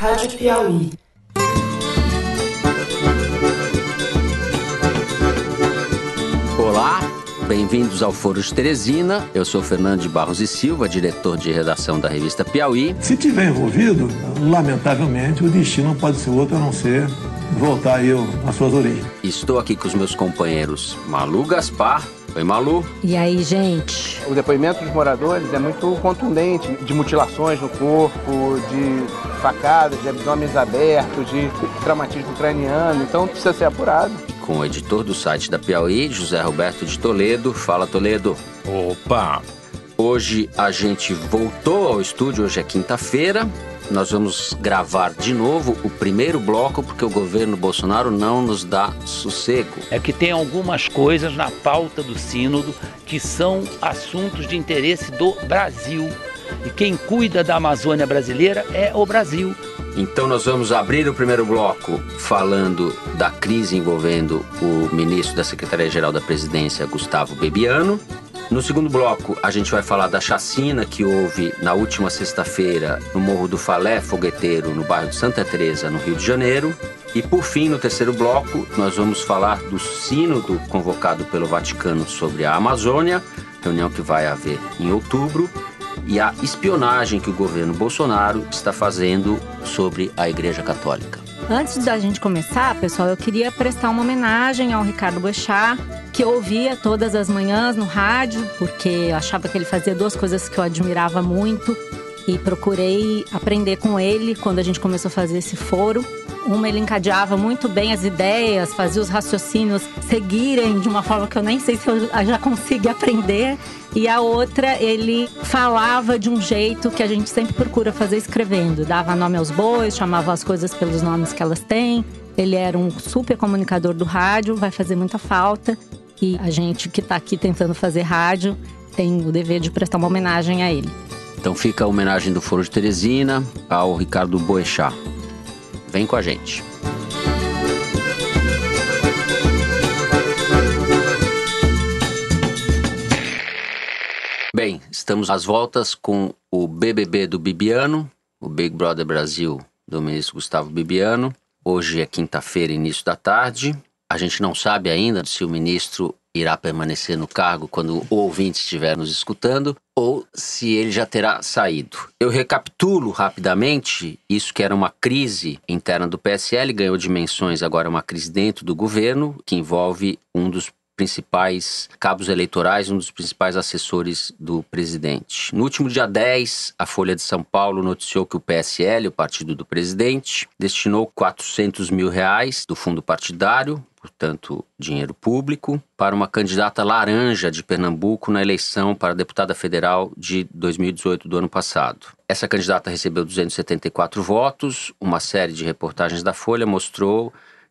Rádio Piauí. Olá, bem-vindos ao de Teresina. Eu sou Fernando de Barros e Silva, diretor de redação da revista Piauí. Se tiver envolvido, lamentavelmente, o destino pode ser outro a não ser voltar eu às suas orelhas. Estou aqui com os meus companheiros Malu Gaspar. Oi, Malu. E aí, gente? O depoimento dos moradores é muito contundente, de mutilações no corpo, de facadas, de abdômenes abertos, de traumatismo craniano, então precisa ser apurado. Com o editor do site da Piauí, José Roberto de Toledo. Fala, Toledo. Opa! Hoje a gente voltou ao estúdio, hoje é quinta-feira, nós vamos gravar de novo o primeiro bloco porque o governo Bolsonaro não nos dá sossego. É que tem algumas coisas na pauta do Sínodo que são assuntos de interesse do Brasil. E quem cuida da Amazônia brasileira é o Brasil. Então nós vamos abrir o primeiro bloco falando da crise envolvendo o ministro da Secretaria-Geral da Presidência, Gustavo Bebiano. No segundo bloco, a gente vai falar da chacina que houve na última sexta-feira no Morro do Falé Fogueteiro, no bairro de Santa Teresa, no Rio de Janeiro. E por fim, no terceiro bloco, nós vamos falar do sínodo convocado pelo Vaticano sobre a Amazônia, reunião que vai haver em outubro, e a espionagem que o governo Bolsonaro está fazendo sobre a Igreja Católica. Antes da gente começar, pessoal, eu queria prestar uma homenagem ao Ricardo Boechat, que eu ouvia todas as manhãs no rádio, porque eu achava que ele fazia duas coisas que eu admirava muito e procurei aprender com ele quando a gente começou a fazer esse foro. Uma, ele encadeava muito bem as ideias, fazia os raciocínios seguirem de uma forma que eu nem sei se eu já consigo aprender e a outra ele falava de um jeito que a gente sempre procura fazer escrevendo. Dava nome aos bois, chamava as coisas pelos nomes que elas têm. Ele era um super comunicador do rádio, vai fazer muita falta. E a gente que está aqui tentando fazer rádio tem o dever de prestar uma homenagem a ele. Então fica a homenagem do Foro de Teresina ao Ricardo Boechat. Vem com a gente. Bem, estamos às voltas com o BBB do Bibiano, o Big Brother Brasil do ministro Gustavo Bibiano. Hoje é quinta-feira, início da tarde. A gente não sabe ainda se o ministro irá permanecer no cargo quando o ouvinte estiver nos escutando ou se ele já terá saído. Eu recapitulo rapidamente isso que era uma crise interna do PSL, ganhou dimensões agora é uma crise dentro do governo, que envolve um dos principais cabos eleitorais, um dos principais assessores do presidente. No último dia 10, a Folha de São Paulo noticiou que o PSL, o partido do presidente, destinou 400 mil reais do fundo partidário portanto, dinheiro público, para uma candidata laranja de Pernambuco na eleição para deputada federal de 2018 do ano passado. Essa candidata recebeu 274 votos. Uma série de reportagens da Folha mostrou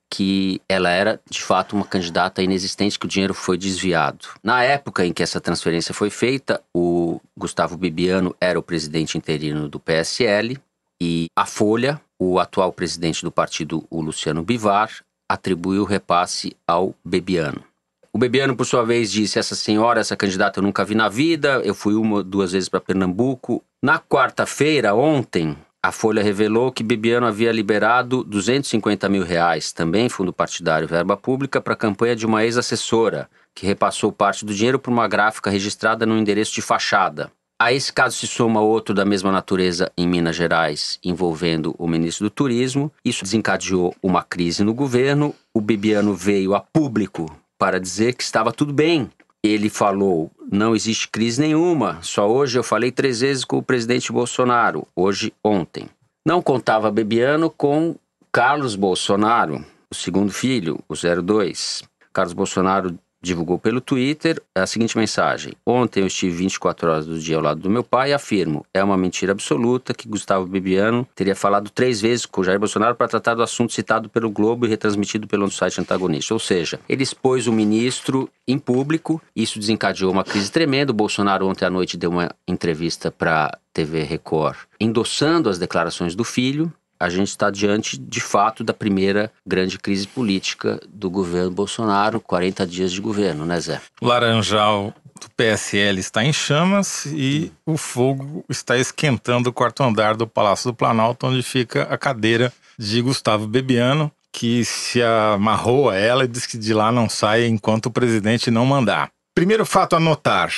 que ela era de fato uma candidata inexistente, que o dinheiro foi desviado. Na época em que essa transferência foi feita, o Gustavo Bibiano era o presidente interino do PSL e a Folha, o atual presidente do partido, o Luciano Bivar, atribuiu o repasse ao Bibiano O Bebiano, por sua vez, disse: Essa senhora, essa candidata eu nunca vi na vida, eu fui uma, duas vezes para Pernambuco. Na quarta-feira, ontem, a Folha revelou que Bibiano havia liberado 250 mil reais, também fundo partidário verba pública, para a campanha de uma ex-assessora, que repassou parte do dinheiro para uma gráfica registrada no endereço de fachada. A esse caso se soma outro da mesma natureza em Minas Gerais, envolvendo o ministro do Turismo. Isso desencadeou uma crise no governo. O Bibiano veio a público para dizer que estava tudo bem ele falou: não existe crise nenhuma, só hoje eu falei três vezes com o presidente Bolsonaro, hoje, ontem. Não contava Bebiano com Carlos Bolsonaro, o segundo filho, o 02. Carlos Bolsonaro divulgou pelo Twitter a seguinte mensagem: Ontem eu estive 24 horas do dia ao lado do meu pai e afirmo: é uma mentira absoluta que Gustavo Bibiano teria falado três vezes com Jair Bolsonaro para tratar do assunto citado pelo Globo e retransmitido pelo site antagonista. Ou seja, ele expôs o ministro em público, isso desencadeou uma crise tremenda. O Bolsonaro ontem à noite deu uma entrevista para TV Record endossando as declarações do filho a gente está diante, de fato, da primeira grande crise política do governo Bolsonaro, 40 dias de governo, né, Zé? Laranjal do PSL está em chamas e o fogo está esquentando o quarto andar do Palácio do Planalto, onde fica a cadeira de Gustavo Bebiano, que se amarrou a ela e diz que de lá não sai enquanto o presidente não mandar. Primeiro fato a notar: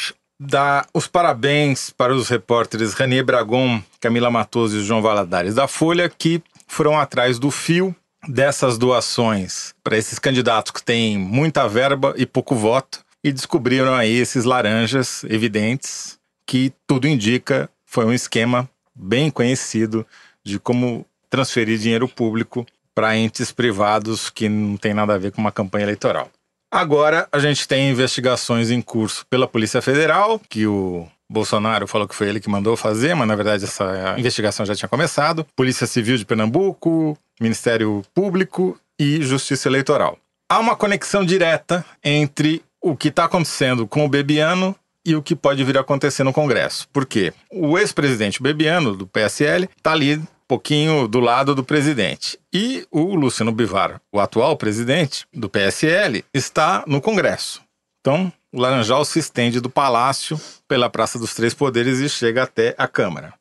dar os parabéns para os repórteres Renier Bragon, Camila Matoso e João Valadares da Folha, que foram atrás do fio dessas doações para esses candidatos que têm muita verba e pouco voto e descobriram aí esses laranjas evidentes que tudo indica foi um esquema bem conhecido de como transferir dinheiro público para entes privados que não tem nada a ver com uma campanha eleitoral. Agora a gente tem investigações em curso pela Polícia Federal, que o Bolsonaro falou que foi ele que mandou fazer, mas na verdade essa investigação já tinha começado. Polícia Civil de Pernambuco, Ministério Público e Justiça Eleitoral. Há uma conexão direta entre o que está acontecendo com o Bebiano e o que pode vir a acontecer no Congresso. Por quê? O ex-presidente Bebiano, do PSL, está ali pouquinho do lado do presidente. E o Luciano Bivar, o atual presidente do PSL, está no Congresso. Então, o Laranjal se estende do Palácio pela Praça dos Três Poderes e chega até a Câmara.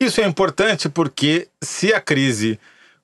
Isso é importante porque, se a crise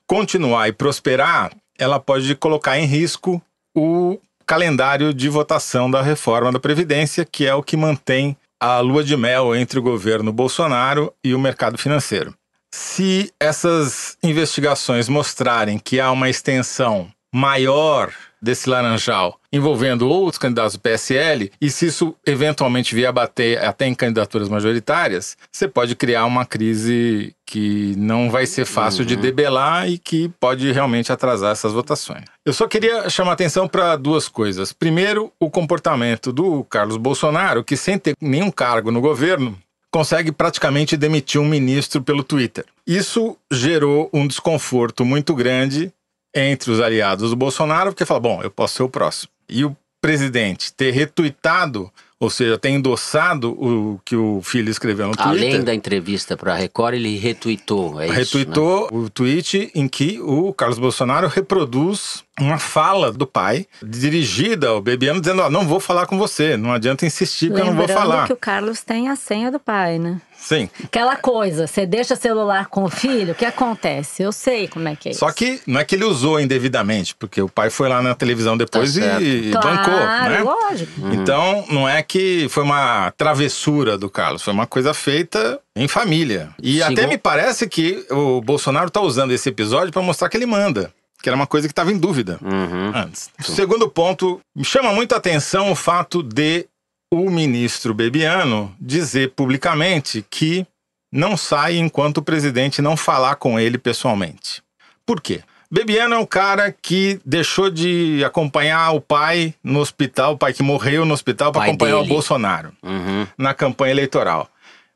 continuar e prosperar, ela pode colocar em risco o calendário de votação da reforma da Previdência, que é o que mantém a lua de mel entre o governo Bolsonaro e o mercado financeiro. Se essas investigações mostrarem que há uma extensão maior desse laranjal envolvendo outros candidatos do PSL, e se isso eventualmente vier a bater até em candidaturas majoritárias, você pode criar uma crise que não vai ser fácil uhum. de debelar e que pode realmente atrasar essas votações. Eu só queria chamar atenção para duas coisas. Primeiro, o comportamento do Carlos Bolsonaro, que sem ter nenhum cargo no governo, consegue praticamente demitir um ministro pelo Twitter. Isso gerou um desconforto muito grande entre os aliados do Bolsonaro, porque fala, bom, eu posso ser o próximo. E o presidente ter retuitado, ou seja, ter endossado o que o filho escreveu no Twitter. Além da entrevista para a Record, ele retuitou, é retuitou isso, né? o tweet em que o Carlos Bolsonaro reproduz uma fala do pai dirigida ao Bebiano dizendo: "Ó, não vou falar com você, não adianta insistir que Lembrando eu não vou falar". que o Carlos tem a senha do pai, né? Sim. Aquela coisa, você deixa celular com o filho, o que acontece? Eu sei como é que é Só isso. que não é que ele usou indevidamente, porque o pai foi lá na televisão tá depois tá e, e claro, bancou, né? lógico. Uhum. Então, não é que foi uma travessura do Carlos, foi uma coisa feita em família. E Chegou. até me parece que o Bolsonaro está usando esse episódio para mostrar que ele manda que era uma coisa que estava em dúvida uhum. antes. Sim. Segundo ponto, me chama muito atenção o fato de o ministro Bebiano dizer publicamente que não sai enquanto o presidente não falar com ele pessoalmente. Por quê? Bebiano é um cara que deixou de acompanhar o pai no hospital, o pai que morreu no hospital, para acompanhar dele. o Bolsonaro uhum. na campanha eleitoral.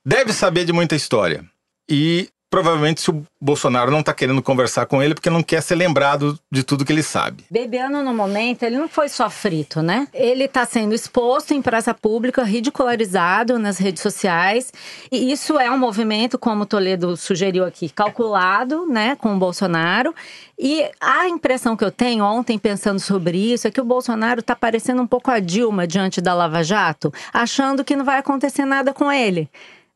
Deve saber de muita história. E provavelmente se o Bolsonaro não está querendo conversar com ele porque não quer ser lembrado de tudo que ele sabe. Bebiano, no momento, ele não foi só frito, né? Ele está sendo exposto em praça pública, ridicularizado nas redes sociais. E isso é um movimento, como Toledo sugeriu aqui, calculado, né, com o Bolsonaro. E a impressão que eu tenho ontem pensando sobre isso é que o Bolsonaro está parecendo um pouco a Dilma diante da Lava Jato, achando que não vai acontecer nada com ele.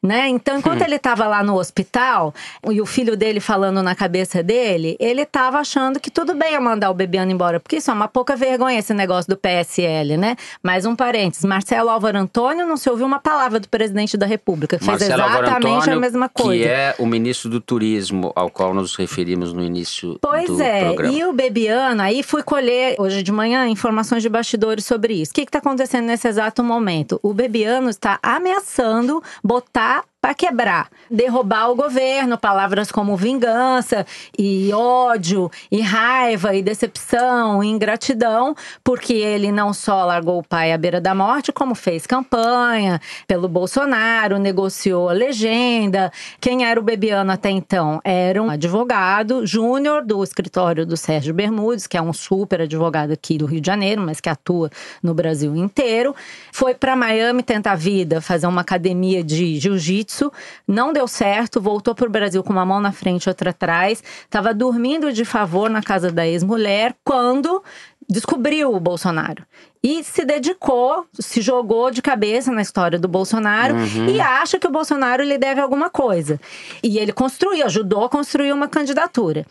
Né? Então, enquanto hum. ele estava lá no hospital e o filho dele falando na cabeça dele, ele estava achando que tudo bem eu mandar o Bebiano embora, porque isso é uma pouca vergonha esse negócio do PSL, né? Mais um parênteses, Marcelo Álvaro Antônio não se ouviu uma palavra do presidente da República, que Marcelo fez exatamente Antônio, a mesma coisa. Que é o ministro do Turismo, ao qual nos referimos no início pois do é, programa. Pois é, e o Bebiano, aí fui colher hoje de manhã informações de bastidores sobre isso. O que está acontecendo nesse exato momento? O Bebiano está ameaçando botar し para quebrar, derrubar o governo, palavras como vingança e ódio e raiva e decepção e ingratidão, porque ele não só largou o pai à beira da morte, como fez campanha pelo Bolsonaro, negociou a legenda. Quem era o Bebiano até então? Era um advogado júnior do escritório do Sérgio Bermudes, que é um super advogado aqui do Rio de Janeiro, mas que atua no Brasil inteiro. Foi para Miami tentar vida, fazer uma academia de jiu-jitsu jiu-jitsu, não deu certo, voltou pro Brasil com uma mão na frente e outra atrás, tava dormindo de favor na casa da ex-mulher quando descobriu o Bolsonaro e se dedicou, se jogou de cabeça na história do Bolsonaro uhum. e acha que o Bolsonaro lhe deve alguma coisa. E ele construiu, ajudou a construir uma candidatura.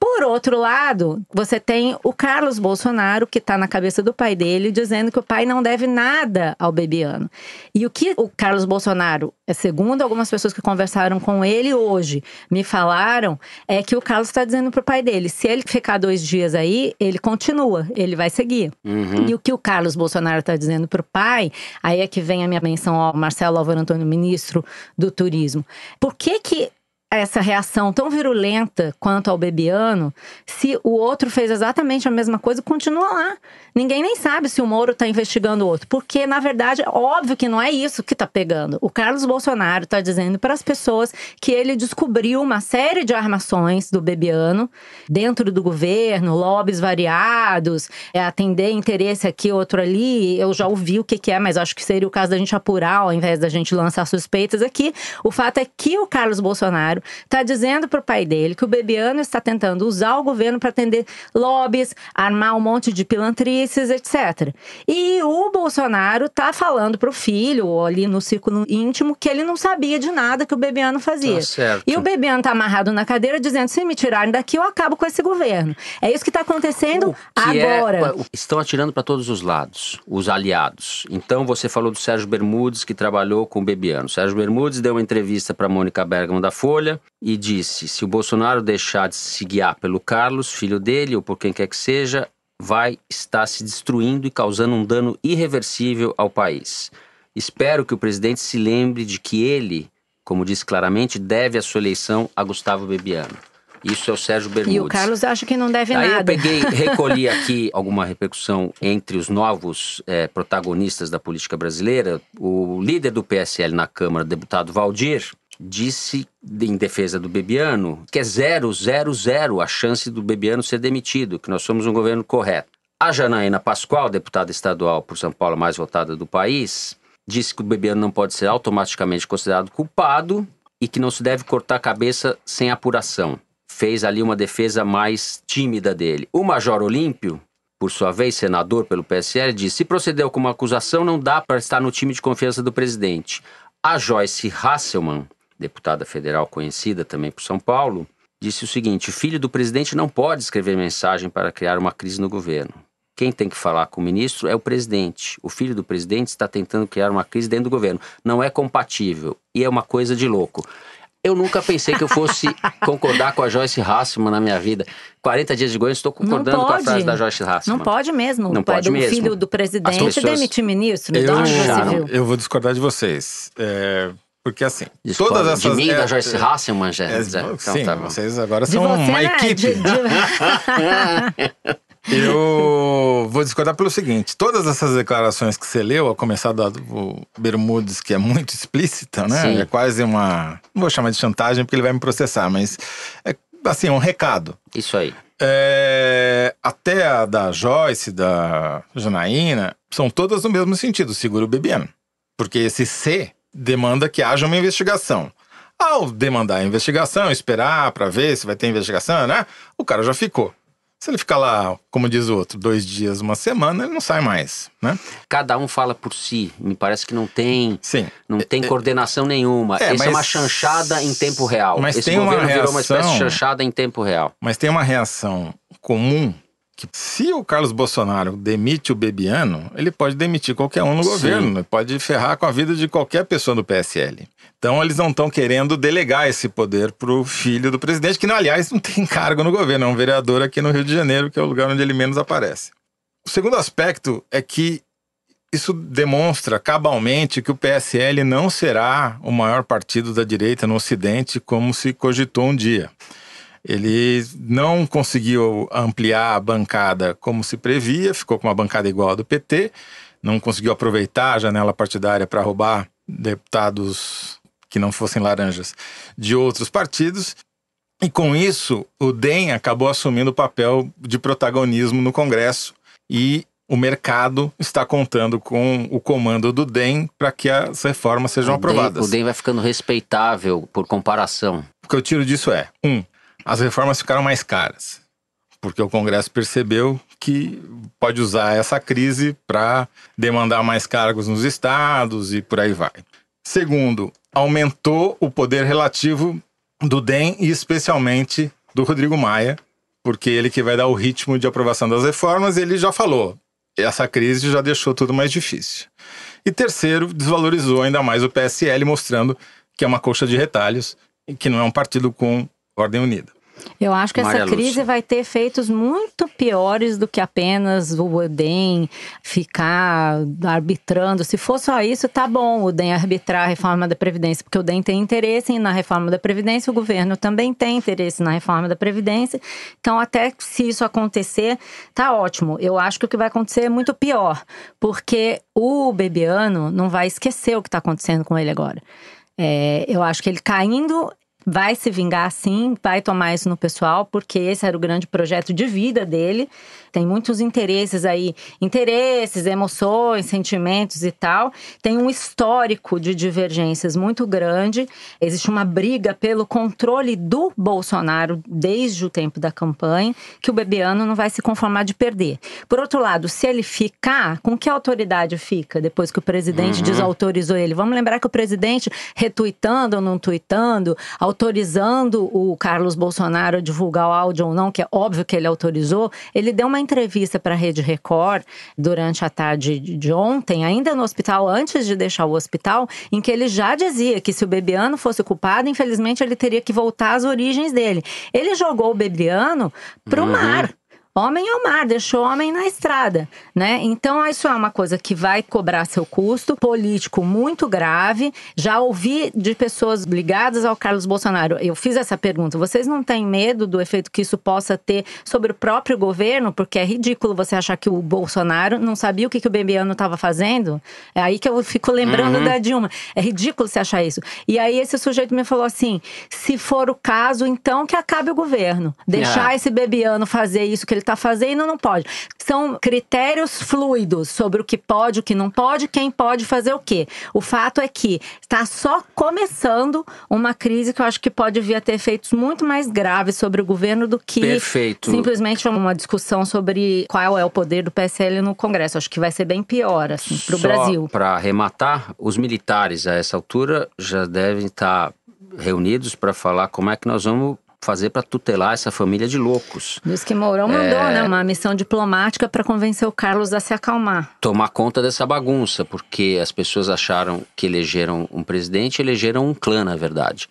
Por outro lado, você tem o Carlos Bolsonaro, que está na cabeça do pai dele, dizendo que o pai não deve nada ao Bebiano. E o que o Carlos Bolsonaro, é segundo algumas pessoas que conversaram com ele hoje, me falaram, é que o Carlos está dizendo pro pai dele: se ele ficar dois dias aí, ele continua, ele vai seguir. Uhum. E o que o Carlos Bolsonaro está dizendo pro pai, aí é que vem a minha menção ao Marcelo Álvaro Antônio, ministro do Turismo. Por que que essa reação tão virulenta quanto ao bebiano se o outro fez exatamente a mesma coisa e continua lá. Ninguém nem sabe se o Moro está investigando o outro, porque na verdade é óbvio que não é isso que está pegando. O Carlos Bolsonaro está dizendo para as pessoas que ele descobriu uma série de armações do bebiano dentro do governo, lobbies variados, é atender interesse aqui, outro ali. Eu já ouvi o que, que é, mas acho que seria o caso da gente apurar ao invés da gente lançar suspeitas aqui. O fato é que o Carlos Bolsonaro Bolsonaro está dizendo para o pai dele que o Bebiano está tentando usar o governo para atender lobbies, armar um monte de pilantrices, etc. E o Bolsonaro está falando para o filho, ali no círculo íntimo, que ele não sabia de nada que o Bebiano fazia. Tá e o Bebiano está amarrado na cadeira dizendo: se me tirarem daqui, eu acabo com esse governo. É isso que está acontecendo que é agora. É, estão atirando para todos os lados, os aliados. Então você falou do Sérgio Bermudes, que trabalhou com o Bebiano. Sérgio Bermudes deu uma entrevista para Mônica Bergamo da Folha Folha e disse: se o Bolsonaro deixar de se guiar pelo Carlos, filho dele, ou por quem quer que seja, vai estar se destruindo e causando um dano irreversível ao país. Espero que o presidente se lembre de que ele, como disse claramente, deve a sua eleição a Gustavo Bebiano. Isso é o Sérgio Bermudes. E o Carlos acha que não deve nada. Aí eu peguei, recolhi aqui alguma repercussão entre os novos é, protagonistas da política brasileira. O líder do PSL na Câmara, deputado Valdir, disse em defesa do Bebiano que é zero, zero, zero a chance do Bebiano ser demitido, que nós somos um governo correto. A Janaína Pascoal, deputada estadual por São Paulo mais votada do país, disse que o Bebiano não pode ser automaticamente considerado culpado e que não se deve cortar a cabeça sem apuração. Fez ali uma defesa mais tímida dele. O Major Olímpio, por sua vez, senador pelo PSL, disse: se procedeu com uma acusação, não dá para estar no time de confiança do presidente. A Joyce Hasselman, deputada federal conhecida também por São Paulo, disse o seguinte: o filho do presidente não pode escrever mensagem para criar uma crise no governo. Quem tem que falar com o ministro é o presidente. O filho do presidente está tentando criar uma crise dentro do governo. Não é compatível e é uma coisa de louco. Eu nunca pensei que eu fosse concordar com a Joyce Hassman na minha vida. 40 dias de governo, estou concordando com a frase da Joyce Hassman. Não pode mesmo. Não pode mesmo. filho do presidente pessoas... demitir ministro. Eu, eu, eu vou discordar de vocês. É, porque assim, todas essas. De mim, é, da Joyce é, Hasselman, já. É, Então, sim, tá vocês agora são você, uma né? equipe. De, de... Eu vou discordar pelo seguinte: todas essas declarações que você leu, a começar da do Bermudes, que é muito explícita, né? Sim. É quase uma. Não vou chamar de chantagem porque ele vai me processar, mas é assim, um recado. Isso aí. É, até a da Joyce, da Janaína, são todas no mesmo sentido, seguro bebendo. Porque esse C demanda que haja uma investigação. Ao demandar a investigação, esperar para ver se vai ter investigação, né? O cara já ficou. Se ele ficar lá, como diz o outro, dois dias, uma semana, ele não sai mais, né? Cada um fala por si. Me parece que não tem, Sim. não tem é, é coordenação é, nenhuma. É, Essa é uma chanchada em tempo real. Mas Esse tem uma reação, virou uma espécie de chanchada em tempo real. Mas tem uma reação comum que se o Carlos Bolsonaro demite o Bebiano, ele pode demitir qualquer um no Sim. governo, pode ferrar com a vida de qualquer pessoa do PSL. Então eles não estão querendo delegar esse poder para o filho do presidente, que aliás não tem cargo no governo, é um vereador aqui no Rio de Janeiro, que é o lugar onde ele menos aparece. O segundo aspecto é que isso demonstra cabalmente que o PSL não será o maior partido da direita no Ocidente, como se cogitou um dia. Ele não conseguiu ampliar a bancada como se previa, ficou com uma bancada igual à do PT, não conseguiu aproveitar a janela partidária para roubar deputados que não fossem laranjas de outros partidos. E com isso, o DEM acabou assumindo o papel de protagonismo no Congresso e o mercado está contando com o comando do DEM para que as reformas sejam o aprovadas. DEM, o DEM vai ficando respeitável por comparação. O que eu tiro disso é: um, as reformas ficaram mais caras, porque o Congresso percebeu que pode usar essa crise para demandar mais cargos nos estados e por aí vai. Segundo, aumentou o poder relativo do DEM e especialmente do Rodrigo Maia, porque ele que vai dar o ritmo de aprovação das reformas, ele já falou. Essa crise já deixou tudo mais difícil. E terceiro, desvalorizou ainda mais o PSL, mostrando que é uma coxa de retalhos e que não é um partido com ordem unida. Eu acho que Maria essa crise Lúcia. vai ter efeitos muito piores do que apenas o Udem ficar arbitrando. Se for só isso, tá bom o Udem arbitrar a reforma da Previdência, porque o Udem tem interesse na reforma da Previdência, o governo também tem interesse na reforma da Previdência. Então, até se isso acontecer, tá ótimo. Eu acho que o que vai acontecer é muito pior, porque o Bebiano não vai esquecer o que está acontecendo com ele agora. É, eu acho que ele caindo vai se vingar sim, vai tomar isso no pessoal, porque esse era o grande projeto de vida dele. Tem muitos interesses aí, interesses, emoções, sentimentos e tal. Tem um histórico de divergências muito grande. Existe uma briga pelo controle do Bolsonaro desde o tempo da campanha, que o Bebiano não vai se conformar de perder. Por outro lado, se ele ficar, com que autoridade fica depois que o presidente uhum. desautorizou ele? Vamos lembrar que o presidente retuitando ou não tuitando, autorizando o Carlos Bolsonaro a divulgar o áudio ou não, que é óbvio que ele autorizou, ele deu uma entrevista para a Rede Record durante a tarde de ontem, ainda no hospital, antes de deixar o hospital, em que ele já dizia que se o Bebiano fosse culpado, infelizmente ele teria que voltar às origens dele. Ele jogou o Bebiano para o uhum. mar. Homem ao mar, deixou homem na estrada, né? Então isso é uma coisa que vai cobrar seu custo político muito grave. Já ouvi de pessoas ligadas ao Carlos Bolsonaro. Eu fiz essa pergunta. Vocês não têm medo do efeito que isso possa ter sobre o próprio governo? Porque é ridículo você achar que o Bolsonaro não sabia o que, que o Bebiano estava fazendo. É aí que eu fico lembrando uhum. da Dilma. É ridículo você achar isso. E aí esse sujeito me falou assim: se for o caso, então que acabe o governo. Deixar é. esse Bebiano fazer isso que ele está fazendo não pode. São critérios fluidos sobre o que pode, o que não pode, quem pode fazer o quê. O fato é que está só começando uma crise que eu acho que pode vir a ter efeitos muito mais graves sobre o governo do que Perfeito. simplesmente uma discussão sobre qual é o poder do PSL no Congresso. acho que vai ser bem pior assim, para o Brasil. Para arrematar, os militares a essa altura já devem estar tá reunidos para falar como é que nós vamos fazer para tutelar essa família de loucos. Diz que Mourão mandou, é. né, uma missão diplomática para convencer o Carlos a se acalmar. Tomar conta dessa bagunça, porque as pessoas acharam que elegeram um presidente, elegeram um clã, na verdade.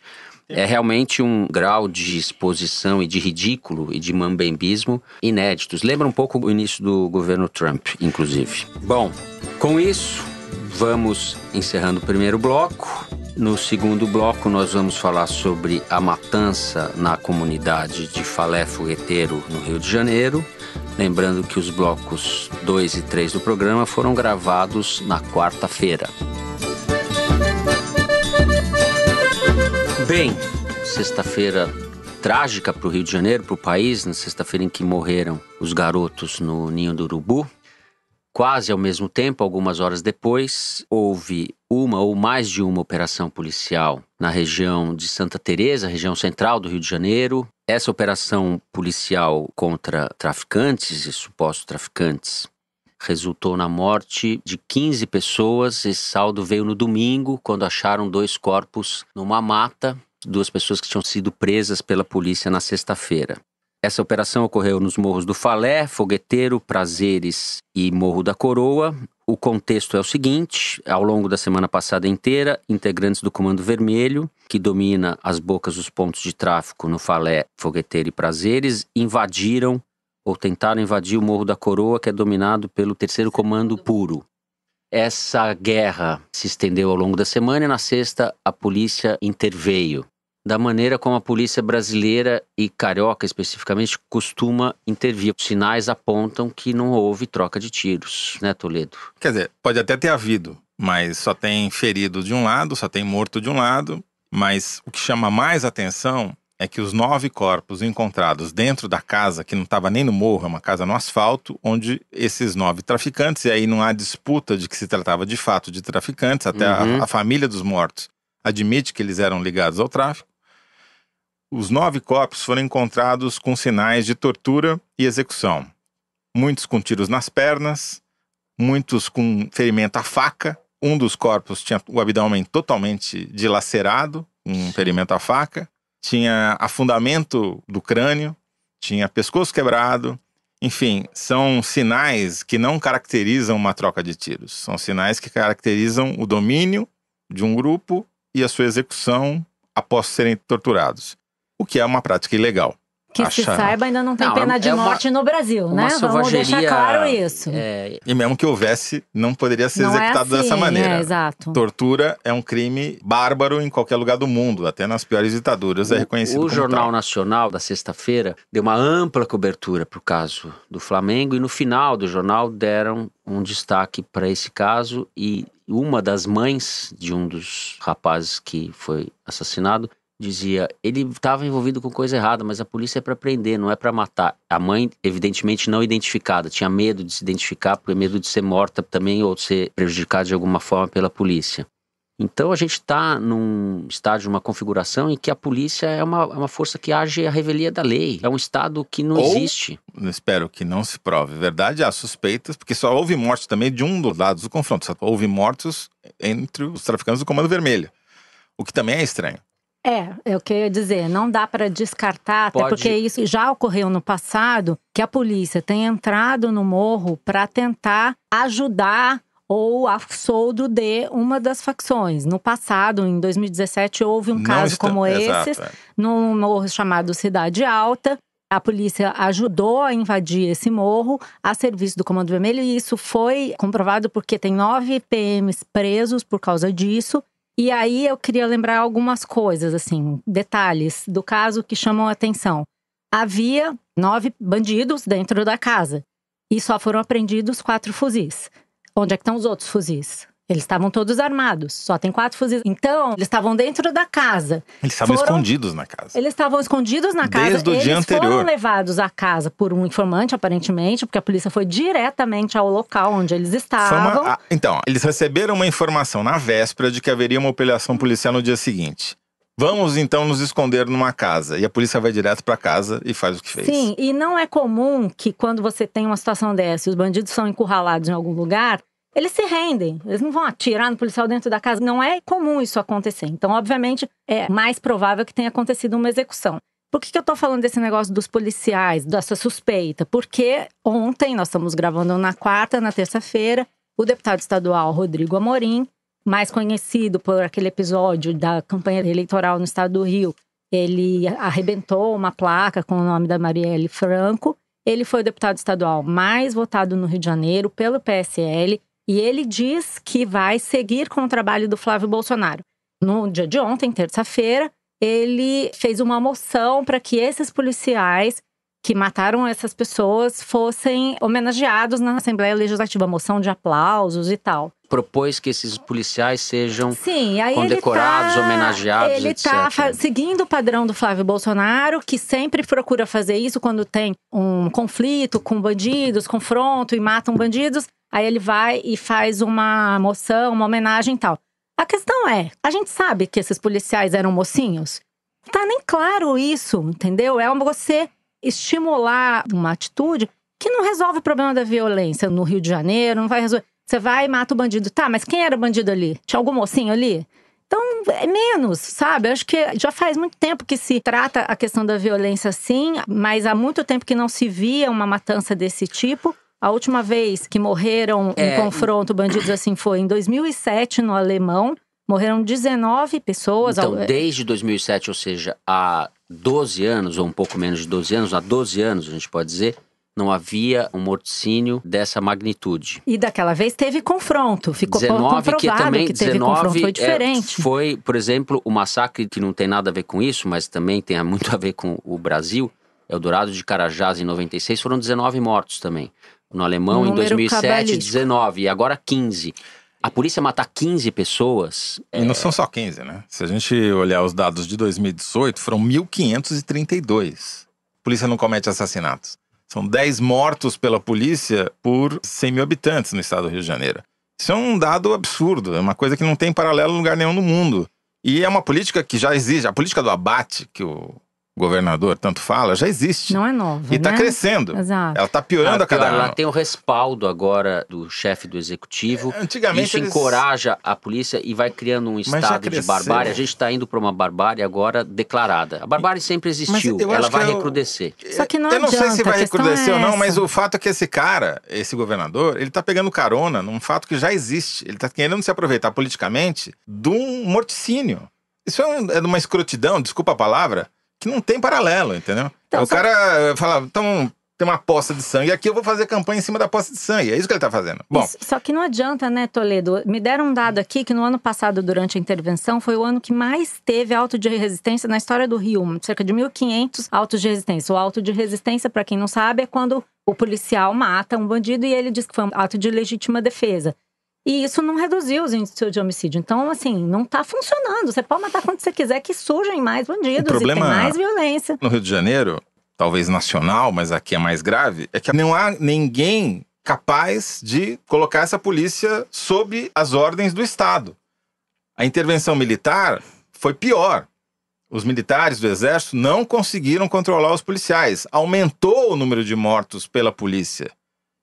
É realmente um grau de exposição e de ridículo e de mambembismo inéditos. Lembra um pouco o início do governo Trump, inclusive. Bom, com isso, vamos encerrando o primeiro bloco. No segundo bloco, nós vamos falar sobre a matança na comunidade de Falé Fogueteiro, no Rio de Janeiro. Lembrando que os blocos 2 e 3 do programa foram gravados na quarta-feira. Bem, sexta-feira trágica para o Rio de Janeiro, para o país, na sexta-feira em que morreram os garotos no Ninho do Urubu, Quase ao mesmo tempo, algumas horas depois, houve uma ou mais de uma operação policial na região de Santa Teresa, região central do Rio de Janeiro. Essa operação policial contra traficantes e supostos traficantes resultou na morte de 15 pessoas. Esse saldo veio no domingo, quando acharam dois corpos numa mata, duas pessoas que tinham sido presas pela polícia na sexta-feira. Essa operação ocorreu nos morros do Falé, Fogueteiro, Prazeres e Morro da Coroa. O contexto é o seguinte: ao longo da semana passada inteira, integrantes do Comando Vermelho, que domina as bocas dos pontos de tráfico no Falé, Fogueteiro e Prazeres, invadiram ou tentaram invadir o Morro da Coroa, que é dominado pelo Terceiro Comando Puro. Essa guerra se estendeu ao longo da semana e na sexta a polícia interveio da maneira como a polícia brasileira e carioca especificamente costuma intervir. Os sinais apontam que não houve troca de tiros, né, Toledo? Quer dizer, pode até ter havido, mas só tem ferido de um lado, só tem morto de um lado. Mas o que chama mais atenção é que os nove corpos encontrados dentro da casa, que não estava nem no morro, é uma casa no asfalto, onde esses nove traficantes, e aí não há disputa de que se tratava de fato de traficantes, até uhum. a, a família dos mortos admite que eles eram ligados ao tráfico, os nove corpos foram encontrados com sinais de tortura e execução. Muitos com tiros nas pernas, muitos com ferimento à faca. Um dos corpos tinha o abdômen totalmente dilacerado, um ferimento à faca. Tinha afundamento do crânio, tinha pescoço quebrado. Enfim, são sinais que não caracterizam uma troca de tiros. São sinais que caracterizam o domínio de um grupo e a sua execução após serem torturados o que é uma prática ilegal. Que Achar... se saiba, ainda não tem não, pena de é morte uma, no Brasil, né? Vamos deixar claro isso. É... E mesmo que houvesse, não poderia ser não é executado assim, é assim, dessa maneira. exato. Tortura é um crime bárbaro em qualquer lugar do mundo, até nas piores ditaduras é o, é reconhecido. O Jornal tal. Nacional, da sexta-feira, deu uma ampla cobertura para o caso do Flamengo e no final do jornal deram um destaque para esse caso e uma das mães de um dos rapazes que foi assassinado dizia, ele estava envolvido com coisa errada, mas a polícia é para prender, não é para matar. A mãe, evidentemente, não identificada, tinha medo de se identificar, porque medo de ser morta também ou de ser prejudicada de alguma forma pela polícia. Então a gente está num estágio, uma configuração em que a polícia é uma, é uma força que age à revelia da lei. É um estado que não Ou, existe. Espero que não se prove. Verdade, há suspeitas, porque só houve mortes também de um dos lados do confronto. Só houve mortos entre os traficantes do Comando Vermelho. O que também é estranho. É, é o que eu ia dizer. Não dá para descartar, Pode. até porque isso já ocorreu no passado, que a polícia tem entrado no morro para tentar ajudar ou a soldo de uma das facções. No passado, em 2017, houve um Não caso está, como esse, é. num morro chamado Cidade Alta, a polícia ajudou a invadir esse morro a serviço do Comando Vermelho, e isso foi comprovado porque tem nove PMs presos por causa disso. E aí eu queria lembrar algumas coisas, assim, detalhes do caso que chamam a atenção. Havia nove bandidos dentro da casa e só foram apreendidos quatro fuzis. Onde é que estão os outros fuzis? Eles estavam todos armados, só tem quatro fuzis. Então, eles estavam dentro da casa. Eles estavam foram... escondidos na casa. Eles estavam escondidos na casa. Desde o eles dia anterior. foram levados à casa por um informante, aparentemente, porque a polícia foi diretamente ao local onde eles estavam. Uma... Então, eles receberam uma informação na véspera de que haveria uma operação policial no dia seguinte. Vamos então nos esconder numa casa. E a polícia vai direto para casa e faz o que fez. Sim, e não é comum que quando você tem uma situação dessa e os bandidos são encurralados em algum lugar, eles se rendem, eles não vão atirar no policial dentro da casa. Não é comum isso acontecer. Então, obviamente, é mais provável que tenha acontecido uma execução. Por que, que eu estou falando desse negócio dos policiais, dessa suspeita? Porque ontem, nós estamos gravando na quarta, na terça-feira, o deputado estadual Rodrigo Amorim, mais conhecido por aquele episódio da campanha eleitoral no estado do Rio, ele arrebentou uma placa com o nome da Marielle Franco. Ele foi o deputado estadual mais votado no Rio de Janeiro pelo PSL. E ele diz que vai seguir com o trabalho do Flávio Bolsonaro. No dia de ontem, terça-feira, ele fez uma moção para que esses policiais que mataram essas pessoas fossem homenageados na Assembleia Legislativa, moção de aplausos e tal. Propôs que esses policiais sejam Sim, condecorados, ele tá, homenageados. Ele está seguindo o padrão do Flávio Bolsonaro, que sempre procura fazer isso quando tem um conflito com bandidos, confronto e matam bandidos. Aí ele vai e faz uma moção, uma homenagem e tal. A questão é, a gente sabe que esses policiais eram mocinhos? Não tá nem claro isso, entendeu? É você estimular uma atitude que não resolve o problema da violência no Rio de Janeiro, não vai resolver. Você vai e mata o bandido. Tá, mas quem era o bandido ali? Tinha algum mocinho ali? Então, é menos, sabe? acho que já faz muito tempo que se trata a questão da violência assim, mas há muito tempo que não se via uma matança desse tipo. A última vez que morreram em é. confronto bandidos assim foi em 2007 no Alemão. Morreram 19 pessoas. Então, desde 2007, ou seja, há 12 anos, ou um pouco menos de 12 anos, há 12 anos, a gente pode dizer, não havia um morticínio dessa magnitude. E daquela vez teve confronto, ficou 19, é comprovado que, também, que teve 19 confronto, foi é, diferente. É, foi, por exemplo, o massacre que não tem nada a ver com isso, mas também tem muito a ver com o Brasil, Eldorado de Carajás em 96, foram 19 mortos também no alemão um em 2007, 19 e agora 15. A polícia matar 15 pessoas. E é... não são só 15, né? Se a gente olhar os dados de 2018, foram 1.532. A polícia não comete assassinatos. São 10 mortos pela polícia por 100 mil habitantes no estado do Rio de Janeiro. Isso é um dado absurdo, é uma coisa que não tem paralelo em lugar nenhum no mundo. E é uma política que já exige, a política do abate que o governador tanto fala, já existe. Não é nova. E está né? crescendo. Exato. Ela está piorando ela ah, a cada ano. Ela tem o respaldo agora do chefe do executivo. É, antigamente. Isso eles... encoraja a polícia e vai criando um estado de barbárie. A gente está indo para uma barbárie agora declarada. A barbárie sempre existiu. Ela vai eu... É recrudescer. Só que não Eu não sei se vai recrudescer é ou não, mas o fato é que esse cara, esse governador, ele está pegando carona num fato que já existe. Ele está querendo se aproveitar politicamente de um morticínio. Isso é, um, é uma escrotidão, desculpa a palavra, que não tem paralelo, entendeu? Então, o só... cara fala, então tem uma poça de sangue aqui, eu vou fazer campanha em cima da poça de sangue. É isso que ele está fazendo. Bom. Isso, só que não adianta, né, Toledo? Me deram um dado aqui que no ano passado, durante a intervenção, foi o ano que mais teve auto de resistência na história do Rio. Cerca de 1.500 autos de resistência. O auto de resistência, para quem não sabe, é quando o policial mata um bandido e ele diz que foi um ato de legítima defesa. E isso não reduziu os índices de homicídio. Então, assim, não está funcionando. Você pode matar quando você quiser que surgem mais bandidos problema e tem mais violência. No Rio de Janeiro, talvez nacional, mas aqui é mais grave, é que não há ninguém capaz de colocar essa polícia sob as ordens do Estado. A intervenção militar foi pior. Os militares do exército não conseguiram controlar os policiais. Aumentou o número de mortos pela polícia.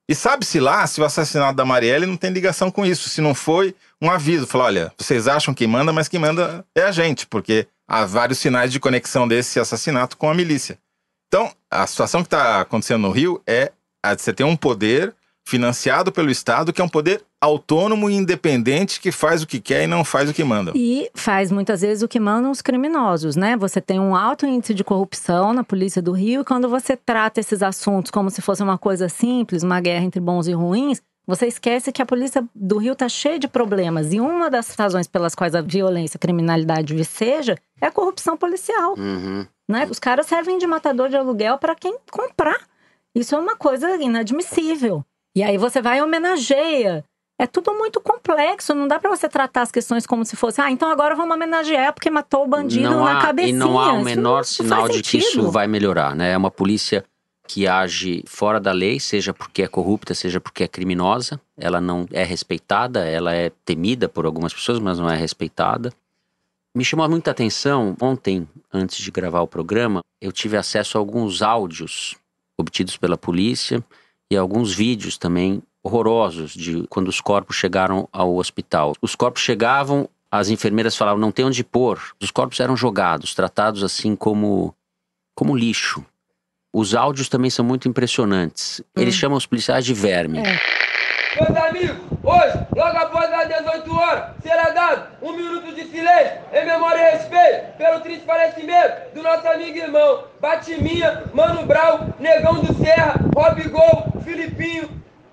E sabe-se lá se o assassinato da Marielle não tem ligação com isso, se não foi um aviso. Falar, olha, vocês acham que manda, mas quem manda é a gente, porque há vários sinais de conexão desse assassinato com a milícia. Então, a situação que está acontecendo no Rio é a de você ter um poder financiado pelo Estado, que é um poder autônomo e independente que faz o que quer e não faz o que mandam. E faz muitas vezes o que mandam os criminosos, né? Você tem um alto índice de corrupção na polícia do Rio e quando você trata esses assuntos como se fosse uma coisa simples, uma guerra entre bons e ruins, você esquece que a polícia do Rio está cheia de problemas e uma das razões pelas quais a violência, a criminalidade viceja é a corrupção policial. Uhum. Né? Os caras servem de matador de aluguel para quem comprar. Isso é uma coisa inadmissível. E aí você vai e homenageia é tudo muito complexo. Não dá para você tratar as questões como se fosse, ah, então agora vamos homenagear porque matou o bandido não na há, cabecinha. E não há o menor isso sinal de que isso vai melhorar, né? É uma polícia que age fora da lei, seja porque é corrupta, seja porque é criminosa. Ela não é respeitada, ela é temida por algumas pessoas, mas não é respeitada. Me chamou muita atenção ontem, antes de gravar o programa, eu tive acesso a alguns áudios obtidos pela polícia e alguns vídeos também horrorosos de quando os corpos chegaram ao hospital. Os corpos chegavam, as enfermeiras falavam não tem onde pôr. Os corpos eram jogados, tratados assim como como lixo. Os áudios também são muito impressionantes. Eles hum. chamam os policiais de verme. É. Meus amigos, hoje, logo após as 18 horas, será dado um minuto de silêncio em memória e respeito pelo triste falecimento do nosso amigo e irmão Batiminha, Mano Brau, Negão do Serra, Rob Gol, Filipinho,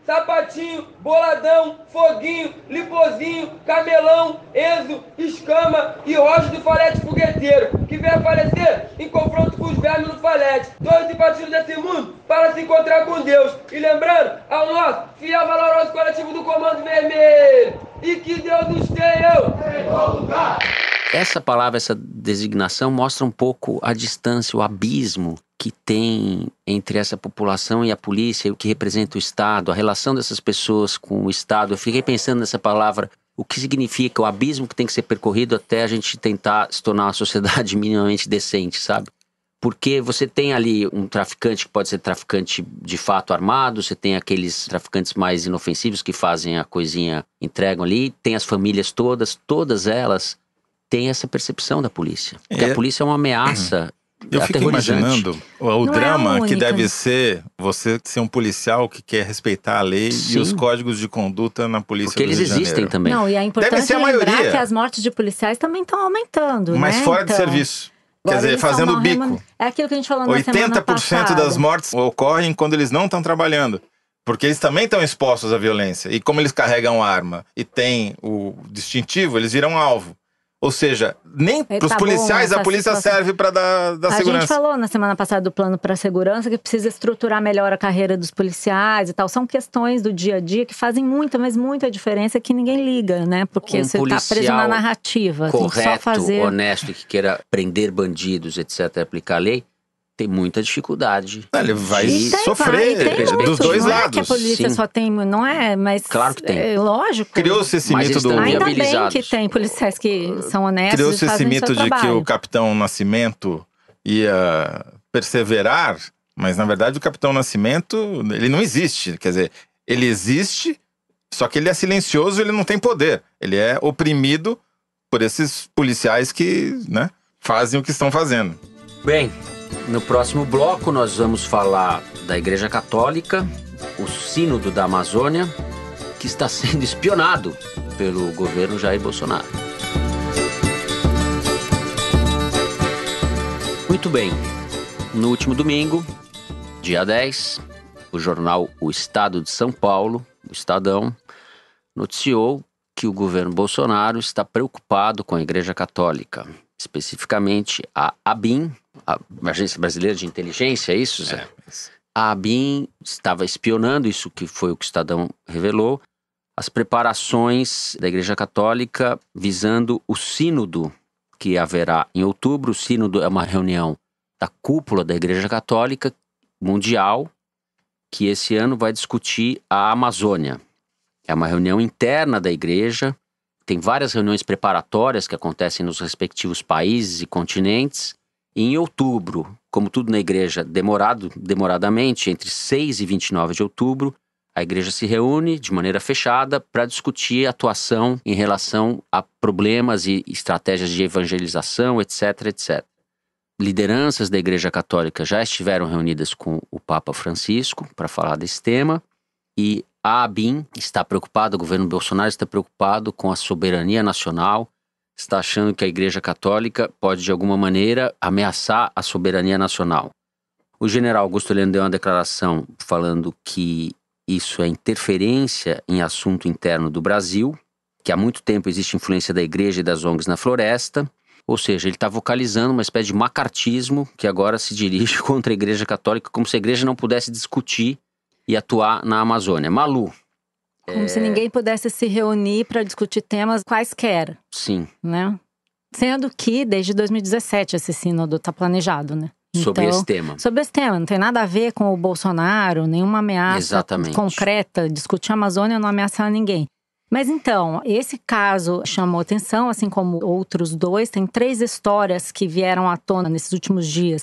Sapatinho, Boladão, Foguinho, Lipozinho, Camelão, Enzo, Escama e Rocha do Falete Fogueteiro, que vem a falecer em confronto com os vermes no Falete. dois empatiram desse mundo para se encontrar com Deus. E lembrando ao nosso fiel valoroso coletivo do Comando Vermelho. E que Deus nos tenha em bom lugar. Essa palavra, essa designação mostra um pouco a distância, o abismo que tem entre essa população e a polícia, o que representa o Estado, a relação dessas pessoas com o Estado. Eu fiquei pensando nessa palavra, o que significa o abismo que tem que ser percorrido até a gente tentar se tornar uma sociedade minimamente decente, sabe? Porque você tem ali um traficante que pode ser traficante de fato armado, você tem aqueles traficantes mais inofensivos que fazem a coisinha, entregam ali, tem as famílias todas, todas elas têm essa percepção da polícia. Porque é. a polícia é uma ameaça eu fico imaginando o, o é drama é que deve né? ser você ser um policial que quer respeitar a lei Sim. e os códigos de conduta na polícia Porque do eles Rio existem também. Não, e é importante lembrar que as mortes de policiais também estão aumentando, Mas né? fora então... de serviço. Quer dizer, fazendo bico. É aquilo que a gente falou na 80% das mortes ocorrem quando eles não estão trabalhando. Porque eles também estão expostos à violência. E como eles carregam arma e têm o distintivo, eles viram alvo. Ou seja, nem para os tá policiais né, a tá polícia situação. serve para dar, dar a segurança. A gente falou na semana passada do plano para segurança que precisa estruturar melhor a carreira dos policiais e tal. São questões do dia a dia que fazem muita, mas muita diferença que ninguém liga, né? Porque um você está preso na narrativa. Correto, só fazer... honesto, que queira prender bandidos, etc., aplicar a lei, tem muita dificuldade. Ele vai e então, sofrer vai, tem dos dois lados. Não é que a polícia Sim. só tem, não é? Mas claro que tem. É, lógico. Criou-se esse mito do ainda bem que tem policiais que são honestos. Criou-se esse mito de que o Capitão Nascimento ia perseverar, mas na verdade o Capitão Nascimento ele não existe. Quer dizer, ele existe, só que ele é silencioso, ele não tem poder. Ele é oprimido por esses policiais que, né, fazem o que estão fazendo. Bem, no próximo bloco, nós vamos falar da Igreja Católica, o Sínodo da Amazônia, que está sendo espionado pelo governo Jair Bolsonaro. Muito bem, no último domingo, dia 10, o jornal O Estado de São Paulo, o Estadão, noticiou que o governo Bolsonaro está preocupado com a Igreja Católica especificamente a ABIN, a Agência Brasileira de Inteligência, é isso, Zé? É. A ABIN estava espionando, isso que foi o que o Estadão revelou, as preparações da Igreja Católica visando o sínodo que haverá em outubro. O sínodo é uma reunião da cúpula da Igreja Católica Mundial que esse ano vai discutir a Amazônia. É uma reunião interna da igreja tem várias reuniões preparatórias que acontecem nos respectivos países e continentes. E em outubro, como tudo na igreja, demorado, demoradamente, entre 6 e 29 de outubro, a igreja se reúne de maneira fechada para discutir atuação em relação a problemas e estratégias de evangelização, etc, etc. Lideranças da Igreja Católica já estiveram reunidas com o Papa Francisco para falar desse tema e a ABIN está preocupada, o governo Bolsonaro está preocupado com a soberania nacional, está achando que a Igreja Católica pode, de alguma maneira, ameaçar a soberania nacional. O general Augusto Heleno deu uma declaração falando que isso é interferência em assunto interno do Brasil, que há muito tempo existe influência da Igreja e das ONGs na floresta, ou seja, ele está vocalizando uma espécie de macartismo que agora se dirige contra a Igreja Católica, como se a Igreja não pudesse discutir e atuar na Amazônia. Malu. Como é... se ninguém pudesse se reunir para discutir temas quaisquer. Sim. Né? Sendo que desde 2017 esse sínodo está planejado, né? Sobre então, esse tema. Sobre esse tema. Não tem nada a ver com o Bolsonaro, nenhuma ameaça Exatamente. concreta. Discutir a Amazônia não ameaça ninguém. Mas então, esse caso chamou atenção, assim como outros dois. Tem três histórias que vieram à tona nesses últimos dias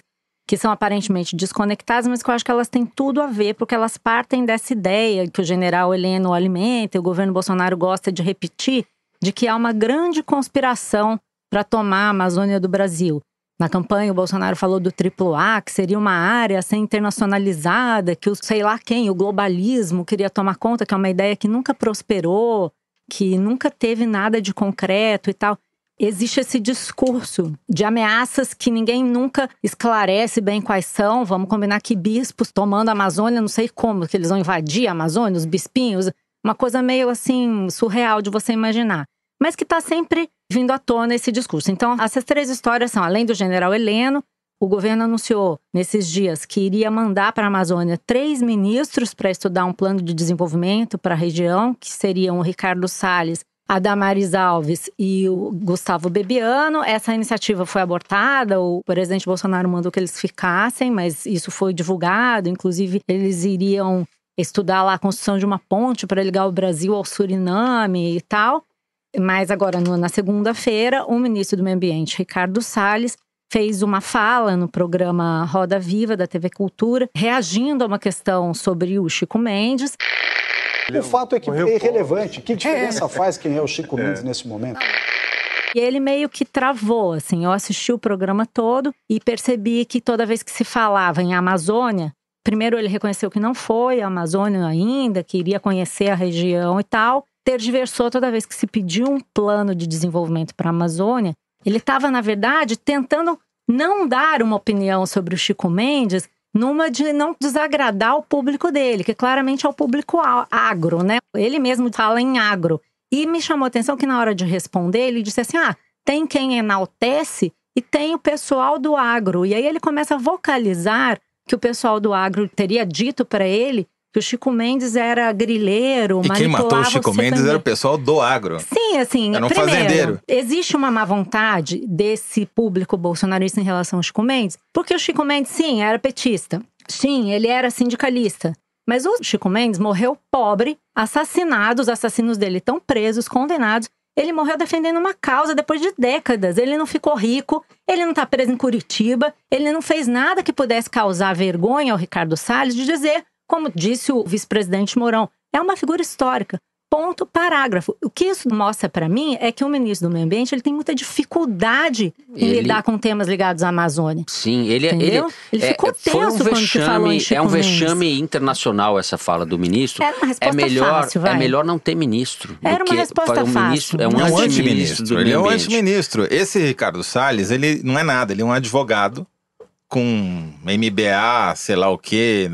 que são aparentemente desconectadas, mas que eu acho que elas têm tudo a ver, porque elas partem dessa ideia que o general Heleno alimenta e o governo Bolsonaro gosta de repetir, de que há uma grande conspiração para tomar a Amazônia do Brasil. Na campanha, o Bolsonaro falou do triplo A, que seria uma área sem internacionalizada, que o sei lá quem, o globalismo, queria tomar conta, que é uma ideia que nunca prosperou, que nunca teve nada de concreto e tal existe esse discurso de ameaças que ninguém nunca esclarece bem quais são. Vamos combinar que bispos tomando a Amazônia, não sei como, que eles vão invadir a Amazônia, os bispinhos. Uma coisa meio assim, surreal de você imaginar. Mas que está sempre vindo à tona esse discurso. Então, essas três histórias são, além do general Heleno, o governo anunciou nesses dias que iria mandar para a Amazônia três ministros para estudar um plano de desenvolvimento para a região, que seriam o Ricardo Salles, a Damaris Alves e o Gustavo Bebiano. Essa iniciativa foi abortada, o presidente Bolsonaro mandou que eles ficassem, mas isso foi divulgado. Inclusive, eles iriam estudar lá a construção de uma ponte para ligar o Brasil ao Suriname e tal. Mas agora, na segunda-feira, o ministro do Meio Ambiente, Ricardo Salles, fez uma fala no programa Roda Viva da TV Cultura, reagindo a uma questão sobre o Chico Mendes. O fato é que é irrelevante. Que diferença é. faz quem é o Chico é. Mendes nesse momento? E ele meio que travou, assim. Eu assisti o programa todo e percebi que toda vez que se falava em Amazônia, primeiro ele reconheceu que não foi a Amazônia ainda, que iria conhecer a região e tal. Tergiversou toda vez que se pediu um plano de desenvolvimento para a Amazônia. Ele estava, na verdade, tentando não dar uma opinião sobre o Chico Mendes, numa de não desagradar o público dele, que claramente é o público agro, né? Ele mesmo fala em agro. E me chamou a atenção que na hora de responder, ele disse assim: ah, tem quem enaltece e tem o pessoal do agro. E aí ele começa a vocalizar que o pessoal do agro teria dito para ele que o Chico Mendes era grileiro, E quem matou o Chico Mendes era o pessoal do agro. Sim, assim, era um primeiro, fazendeiro. existe uma má vontade desse público bolsonarista em relação ao Chico Mendes, porque o Chico Mendes, sim, era petista. Sim, ele era sindicalista. Mas o Chico Mendes morreu pobre, assassinado, os assassinos dele estão presos, condenados. Ele morreu defendendo uma causa depois de décadas. Ele não ficou rico, ele não está preso em Curitiba, ele não fez nada que pudesse causar vergonha ao Ricardo Salles de dizer como disse o vice-presidente Mourão, é uma figura histórica. Ponto, parágrafo. O que isso mostra para mim é que o ministro do Meio Ambiente ele tem muita dificuldade em ele... lidar com temas ligados à Amazônia. Sim, ele é, ele, ele é, ficou é, tenso um quando vexame, falou em Chico É um vexame Mendes. internacional essa fala do ministro. Era uma é resposta é melhor, fácil, vai. É melhor não ter ministro. Era uma resposta um fácil. Ministro, é um antiministro. Anti ele é um antiministro. Esse Ricardo Salles, ele não é nada, ele é um advogado com MBA, sei lá o que,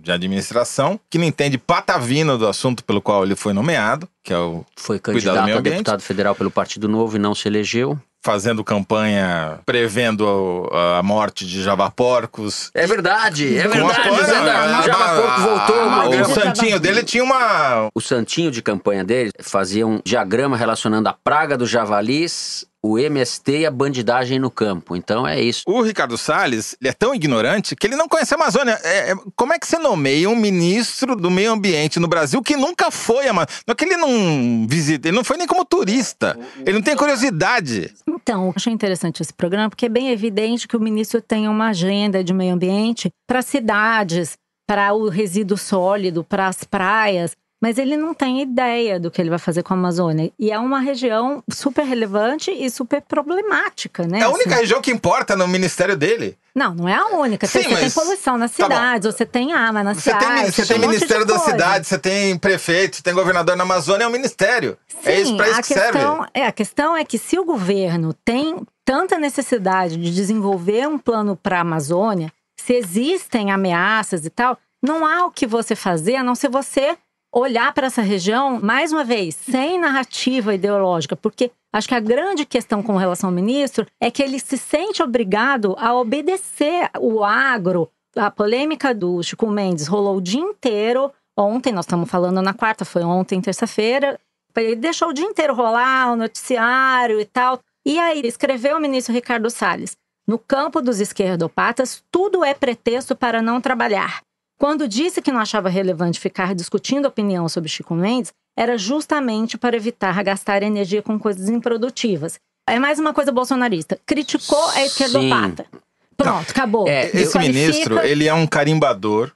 de administração, que não entende patavina do assunto pelo qual ele foi nomeado, que é o foi candidato a deputado federal pelo Partido Novo e não se elegeu. Fazendo campanha prevendo a, a morte de javaporcos. É verdade, é verdade. Coisa, é, o javaporco voltou. A, o, o santinho dele tinha uma... O santinho de campanha dele fazia um diagrama relacionando a praga dos javalis o MST e a bandidagem no campo. Então é isso. O Ricardo Salles ele é tão ignorante que ele não conhece a Amazônia. É, é, como é que você nomeia um ministro do meio ambiente no Brasil que nunca foi a Amazônia? Não é que ele não visita, ele não foi nem como turista. Ele não tem curiosidade. Então, eu achei interessante esse programa, porque é bem evidente que o ministro tem uma agenda de meio ambiente para cidades, para o resíduo sólido, para as praias mas ele não tem ideia do que ele vai fazer com a Amazônia. E é uma região super relevante e super problemática, né? É a única assim. região que importa no ministério dele. Não, não é a única. Sim, você mas... tem poluição nas tá cidades, tá você tem arma nas cidades. você tem, um ministério da cidade, você tem prefeito, você tem governador na Amazônia, é um ministério. Sim, é isso pra isso que questão, serve. É, a questão é que se o governo tem tanta necessidade de desenvolver um plano para a Amazônia, se existem ameaças e tal, não há o que você fazer a não ser você olhar para essa região, mais uma vez, sem narrativa ideológica, porque acho que a grande questão com relação ao ministro é que ele se sente obrigado a obedecer o agro. A polêmica do Chico Mendes rolou o dia inteiro. Ontem, nós estamos falando na quarta, foi ontem, terça-feira. Ele deixou o dia inteiro rolar o noticiário e tal. E aí, escreveu o ministro Ricardo Salles: no campo dos esquerdopatas, tudo é pretexto para não trabalhar. Quando disse que não achava relevante ficar discutindo opinião sobre Chico Mendes, era justamente para evitar gastar energia com coisas improdutivas. É mais uma coisa bolsonarista. Criticou a é esquerdopata. É Pronto, acabou. É, esse ministro, ele é um carimbador.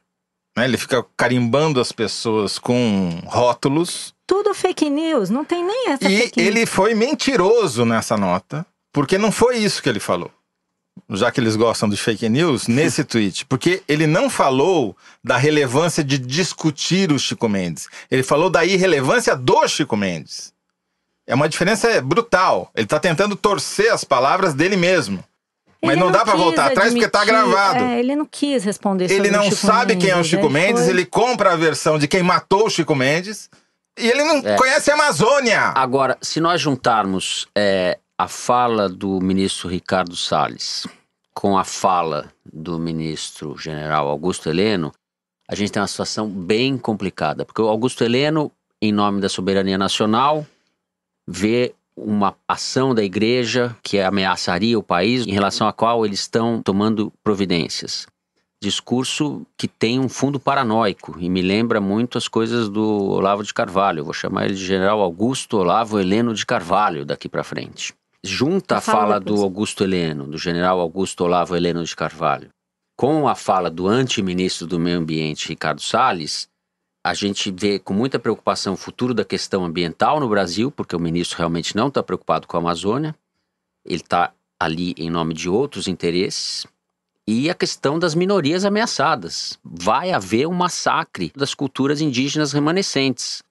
Né? Ele fica carimbando as pessoas com rótulos. Tudo fake news, não tem nem essa e fake news. E ele foi mentiroso nessa nota, porque não foi isso que ele falou já que eles gostam de fake news, nesse tweet. Porque ele não falou da relevância de discutir o Chico Mendes. Ele falou da irrelevância do Chico Mendes. É uma diferença brutal. Ele está tentando torcer as palavras dele mesmo. Mas não, não, dá para voltar admitir, atrás porque tá gravado. É, ele não quis responder Ele não sabe Mendes, quem é o Chico ele é, Mendes, foi... ele compra a versão de quem matou o Chico Mendes e ele não é. conhece a Amazônia. Agora, se nós juntarmos é, a fala do ministro Ricardo Salles com a fala do ministro general Augusto Heleno, a gente tem uma situação bem complicada, porque o Augusto Heleno, em nome da soberania nacional, vê uma ação da igreja que ameaçaria o país, em relação à qual eles estão tomando providências. Discurso que tem um fundo paranoico e me lembra muito as coisas do Olavo de Carvalho. Eu vou chamar ele de General Augusto Olavo Heleno de Carvalho daqui para frente junta a fala, do Augusto Heleno, do general Augusto Olavo Heleno de Carvalho, com a fala do anti-ministro do Meio Ambiente, Ricardo Salles, a gente vê com muita preocupação o futuro da questão ambiental no Brasil, porque o ministro realmente não está preocupado com a Amazônia, ele está ali em nome de outros interesses. E a questão das minorias ameaçadas. Vai haver um massacre das culturas indígenas remanescentes.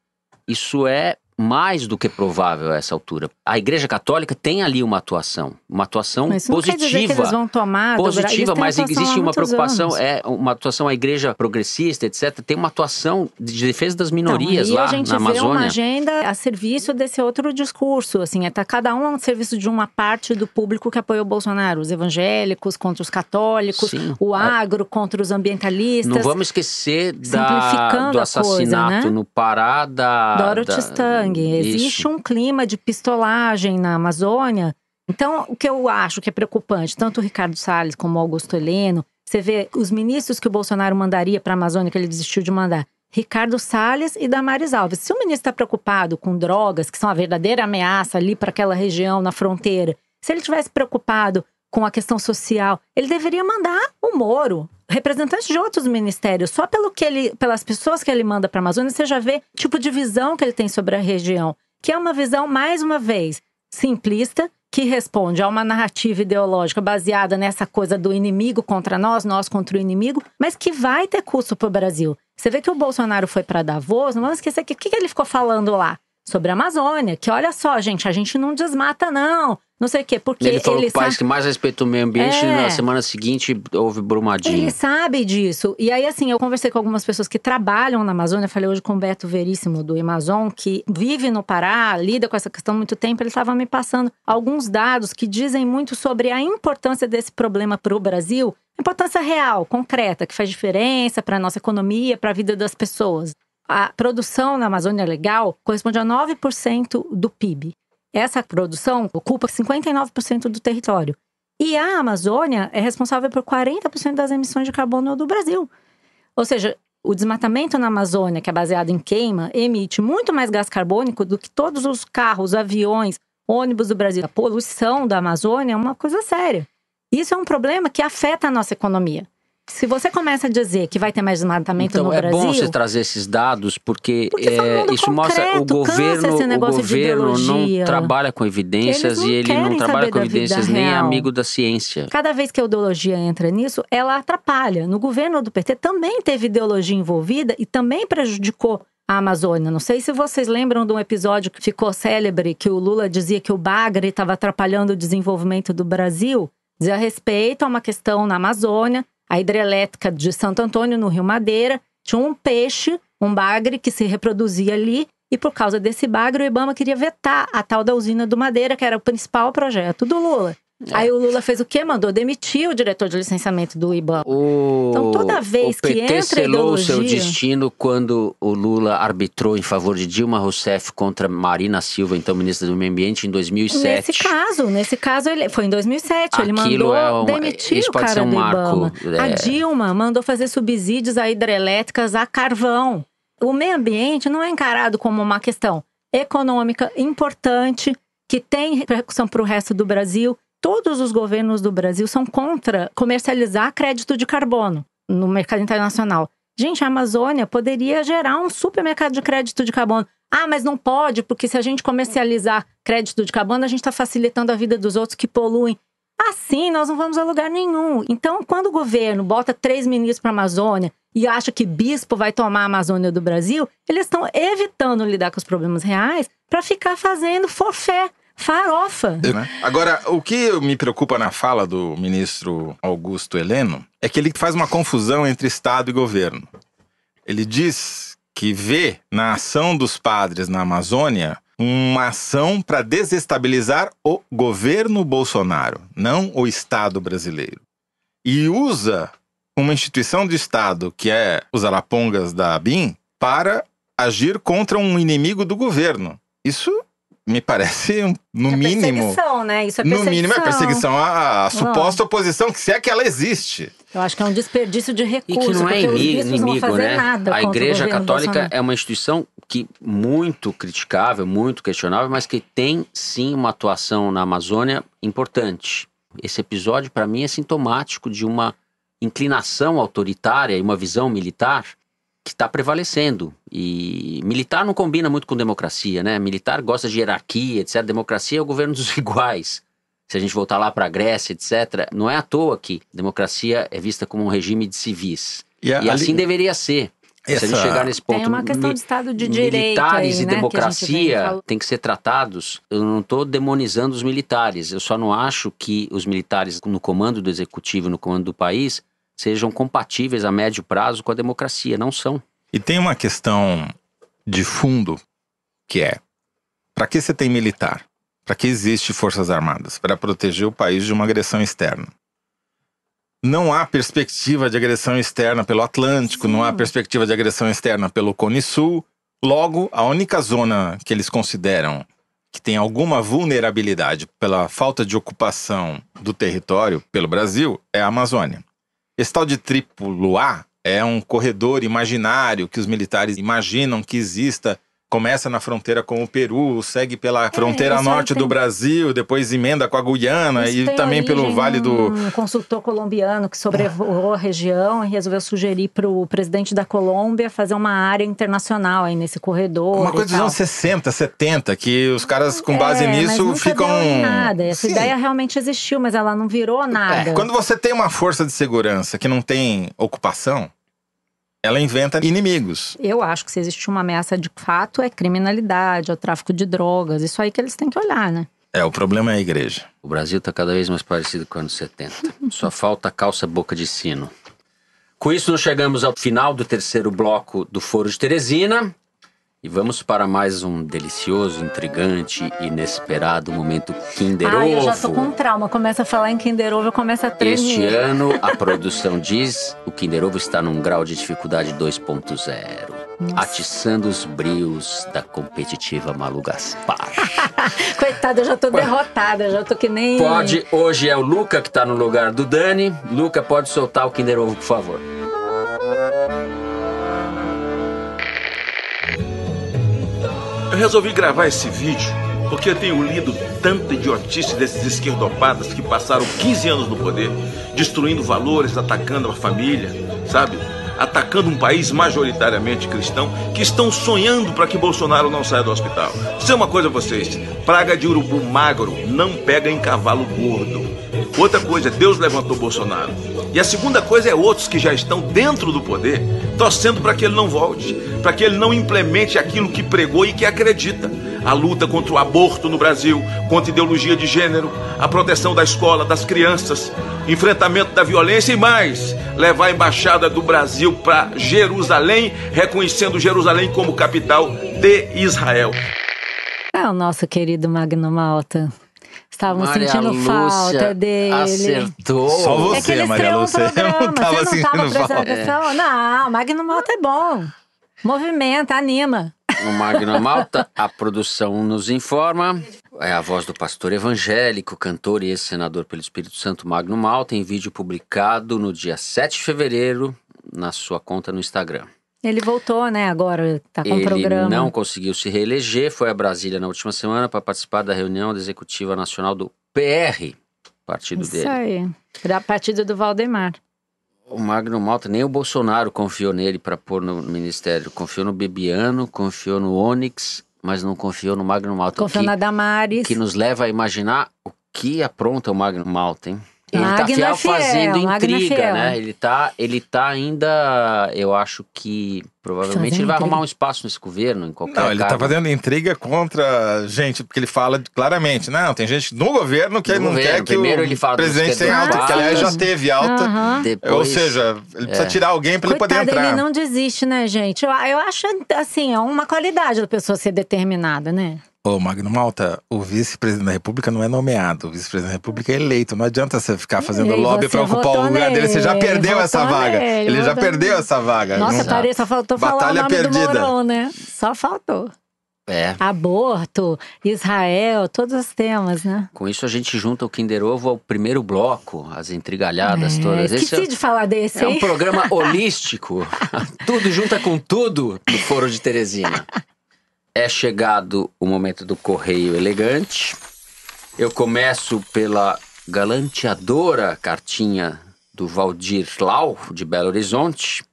Isso é mais do que provável a essa altura. A Igreja Católica tem ali uma atuação, uma atuação mas isso positiva. Não quer dizer que eles vão tomar, positiva, mas existe uma preocupação, anos. é uma atuação a Igreja progressista, etc. Tem uma atuação de defesa das então, minorias então, lá na Amazônia. A gente vê Amazônia. uma agenda a serviço desse outro discurso, assim, é tá cada um a serviço de uma parte do público que apoia o Bolsonaro, os evangélicos contra os católicos, Sim. o é. agro contra os ambientalistas. Não vamos esquecer da, do assassinato coisa, né? no Pará da Dorothy da, sangue. Existe Isso. um clima de pistolagem na Amazônia. Então, o que eu acho que é preocupante, tanto o Ricardo Salles como o Augusto Heleno, você vê os ministros que o Bolsonaro mandaria para a Amazônia, que ele desistiu de mandar. Ricardo Salles e Damares Alves. Se o ministro está preocupado com drogas, que são a verdadeira ameaça ali para aquela região na fronteira, se ele tivesse preocupado com a questão social, ele deveria mandar o Moro, representantes de outros ministérios. Só pelo que ele, pelas pessoas que ele manda para a Amazônia, você já vê tipo de visão que ele tem sobre a região, que é uma visão mais uma vez simplista que responde a uma narrativa ideológica baseada nessa coisa do inimigo contra nós, nós contra o inimigo, mas que vai ter custo para o Brasil. Você vê que o Bolsonaro foi para Davos, não vamos esquecer que o que, que ele ficou falando lá sobre a Amazônia, que olha só, gente, a gente não desmata não, não sei o quê. Porque ele falou ele que o país que mais respeita o meio ambiente, é. na semana seguinte houve Brumadinho. Ele sabe disso. E aí, assim, eu conversei com algumas pessoas que trabalham na Amazônia. Falei hoje com o Beto Veríssimo, do Amazon, que vive no Pará, lida com essa questão há muito tempo. Ele estava me passando alguns dados que dizem muito sobre a importância desse problema para o Brasil. Importância real, concreta, que faz diferença para a nossa economia, para a vida das pessoas. A produção na Amazônia é legal corresponde a 9% do PIB. Essa produção ocupa 59% do território. E a Amazônia é responsável por 40% das emissões de carbono do Brasil. Ou seja, o desmatamento na Amazônia, que é baseado em queima, emite muito mais gás carbônico do que todos os carros, aviões, ônibus do Brasil. A poluição da Amazônia é uma coisa séria. Isso é um problema que afeta a nossa economia se você começa a dizer que vai ter mais desmatamento então, no é Brasil. É bom você trazer esses dados, porque, porque é, isso concreto, mostra o governo, o governo não trabalha com evidências e ele não trabalha com evidências nem é amigo da ciência. Cada vez que a ideologia entra nisso, ela atrapalha. No governo do PT também teve ideologia envolvida e também prejudicou a Amazônia. Não sei se vocês lembram de um episódio que ficou célebre, que o Lula dizia que o Bagre estava atrapalhando o desenvolvimento do Brasil. Dizia respeito a uma questão na Amazônia, a hidrelétrica de Santo Antônio, no Rio Madeira, tinha um peixe, um bagre que se reproduzia ali, e por causa desse bagre, o Ibama queria vetar a tal da usina do Madeira, que era o principal projeto do Lula. É. Aí o Lula fez o quê? Mandou demitir o diretor de licenciamento do IBAN. O... Então toda vez o PT que entra selou ideologia... seu destino quando o Lula arbitrou em favor de Dilma Rousseff contra Marina Silva, então ministra do Meio Ambiente, em 2007. Nesse caso, nesse caso ele foi em 2007, Aquilo ele mandou é o demitir Isso o cara um do marco, é... A Dilma mandou fazer subsídios a hidrelétricas a carvão. O meio ambiente não é encarado como uma questão econômica importante que tem repercussão para o resto do Brasil Todos os governos do Brasil são contra comercializar crédito de carbono no mercado internacional. Gente, a Amazônia poderia gerar um supermercado de crédito de carbono. Ah, mas não pode, porque se a gente comercializar crédito de carbono, a gente está facilitando a vida dos outros que poluem. Assim, nós não vamos a lugar nenhum. Então, quando o governo bota três ministros para a Amazônia e acha que bispo vai tomar a Amazônia do Brasil, eles estão evitando lidar com os problemas reais para ficar fazendo forfé farofa. Eu, né? Agora, o que me preocupa na fala do ministro Augusto Heleno é que ele faz uma confusão entre Estado e governo. Ele diz que vê na ação dos padres na Amazônia uma ação para desestabilizar o governo Bolsonaro, não o Estado brasileiro. E usa uma instituição de Estado, que é os arapongas da ABIN, para agir contra um inimigo do governo. Isso me parece, no é mínimo. Perseguição, né? Isso é perseguição. No mínimo é perseguição à, à suposta oposição, que se é que ela existe. Eu acho que é um desperdício de recursos. E que não é inimigo, inimigo né? a Igreja Católica é uma instituição que muito criticável, muito questionável, mas que tem sim uma atuação na Amazônia importante. Esse episódio, para mim, é sintomático de uma inclinação autoritária e uma visão militar que está prevalecendo. E militar não combina muito com democracia, né? Militar gosta de hierarquia, etc. Democracia é o governo dos iguais. Se a gente voltar lá para a Grécia, etc., não é à toa que democracia é vista como um regime de civis. E, a, e assim ali... deveria ser. Essa... Se a gente chegar nesse ponto, tem uma questão de Estado de militares direito. Militares e né, democracia têm que ser tratados. Eu não estou demonizando os militares, eu só não acho que os militares no comando do executivo, no comando do país, sejam compatíveis a médio prazo com a democracia. Não são. E tem uma questão de fundo que é: para que você tem militar? Para que existe forças armadas? Para proteger o país de uma agressão externa. Não há perspectiva de agressão externa pelo Atlântico, Sim. não há perspectiva de agressão externa pelo Cone Sul. Logo, a única zona que eles consideram que tem alguma vulnerabilidade pela falta de ocupação do território pelo Brasil é a Amazônia. Esse tal de triplo A é um corredor imaginário que os militares imaginam que exista começa na fronteira com o Peru, segue pela é, fronteira é norte tem... do Brasil, depois emenda com a Guiana isso e também pelo Vale do. Um consultor colombiano que sobrevoou a região e resolveu sugerir para o presidente da Colômbia fazer uma área internacional aí nesse corredor. Uma coisa dos anos 60, 70, que os caras com é, base é, nisso ficam. nada. Essa Sim. ideia realmente existiu, mas ela não virou é, nada. É, quando você tem uma força de segurança que não tem ocupação, ela inventa inimigos. Eu acho que se existe uma ameaça de fato é criminalidade, é o tráfico de drogas, isso aí que eles têm que olhar, né? É, o problema é a igreja. O Brasil está cada vez mais parecido com os anos 70. Só falta calça boca de sino. Com isso, nós chegamos ao final do terceiro bloco do Foro de Teresina. E vamos para mais um delicioso, intrigante, inesperado momento Kinder Ovo. Ai, eu já tô com um trauma. Começa a falar em Kinder Ovo, eu começo a tremer. Este ano, a produção diz, o Kinder Ovo está num grau de dificuldade 2.0. Atiçando os brios da competitiva Malu Gaspar. Coitada, eu já tô derrotada, já tô que nem... Pode, hoje é o Luca que tá no lugar do Dani. Luca, pode soltar o Kinder Ovo, por favor. resolvi gravar esse vídeo porque eu tenho lido tanta idiotice desses esquerdopatas que passaram 15 anos no poder, destruindo valores, atacando a família, sabe? Atacando um país majoritariamente cristão, que estão sonhando para que Bolsonaro não saia do hospital. Sei é uma coisa a vocês: praga de urubu magro não pega em cavalo gordo. Outra coisa, Deus levantou Bolsonaro. E a segunda coisa é outros que já estão dentro do poder, torcendo para que ele não volte, para que ele não implemente aquilo que pregou e que acredita. A luta contra o aborto no Brasil, contra a ideologia de gênero, a proteção da escola, das crianças, enfrentamento da violência e mais, levar a embaixada do Brasil para Jerusalém, reconhecendo Jerusalém como capital de Israel. É o nosso querido Magno Malta estavam Maria sentindo Lúcia falta dele. Acertou. Só é você, é Maria Lúcia. Um eu não tava você não sentindo falta. É. Não, Magno Malta é bom. Movimenta, anima. O Magno Malta, a produção nos informa. É a voz do pastor evangélico, cantor e ex-senador pelo Espírito Santo, Magno Malta, em vídeo publicado no dia 7 de fevereiro na sua conta no Instagram. Ele voltou, né? Agora está com o um programa. Ele não conseguiu se reeleger, foi a Brasília na última semana para participar da reunião da Executiva Nacional do PR, partido Isso dele. Isso aí, da partido do Valdemar. O Magno Malta, nem o Bolsonaro confiou nele para pôr no ministério. Confiou no Bibiano, confiou no Onyx, mas não confiou no Magno Malta. Confiou que, na Damares. Que nos leva a imaginar o que apronta o Magno Malta, hein? Ele tá Magna tá fiel, fiel fazendo Magna intriga, fiel. né? Ele tá, ele tá ainda, eu acho que provavelmente ele vai intriga. arrumar um espaço nesse governo, em qualquer Não, ele tá fazendo intriga contra gente, porque ele fala claramente, não, tem gente no governo que no não governo. quer que o presidente tenha alta, ah, que aliás já teve alta. Uhum. Depois, ou seja, ele precisa é. tirar alguém para ele poder entrar. ele não desiste, né, gente? Eu, eu acho, assim, é uma qualidade da pessoa ser determinada, né? Ô, Magno Malta, o vice-presidente da República não é nomeado. O vice-presidente da República é eleito. Não adianta você ficar é fazendo lobby para ocupar o lugar dele. Você já perdeu essa vaga. Nele, ele já perdeu nele. essa vaga. Nossa, não... parei, só faltou Batalha falar o nome perdida. do Mourão, né? Só faltou. É. Aborto, Israel, todos os temas, né? Com isso a gente junta o Kinder Ovo ao primeiro bloco, as intrigalhadas é, todas. Esqueci é, de falar desse, É hein? um programa holístico. tudo junta com tudo no Foro de Teresina. É chegado o momento do correio elegante. Eu começo pela galanteadora cartinha do Valdir Lau, de Belo Horizonte,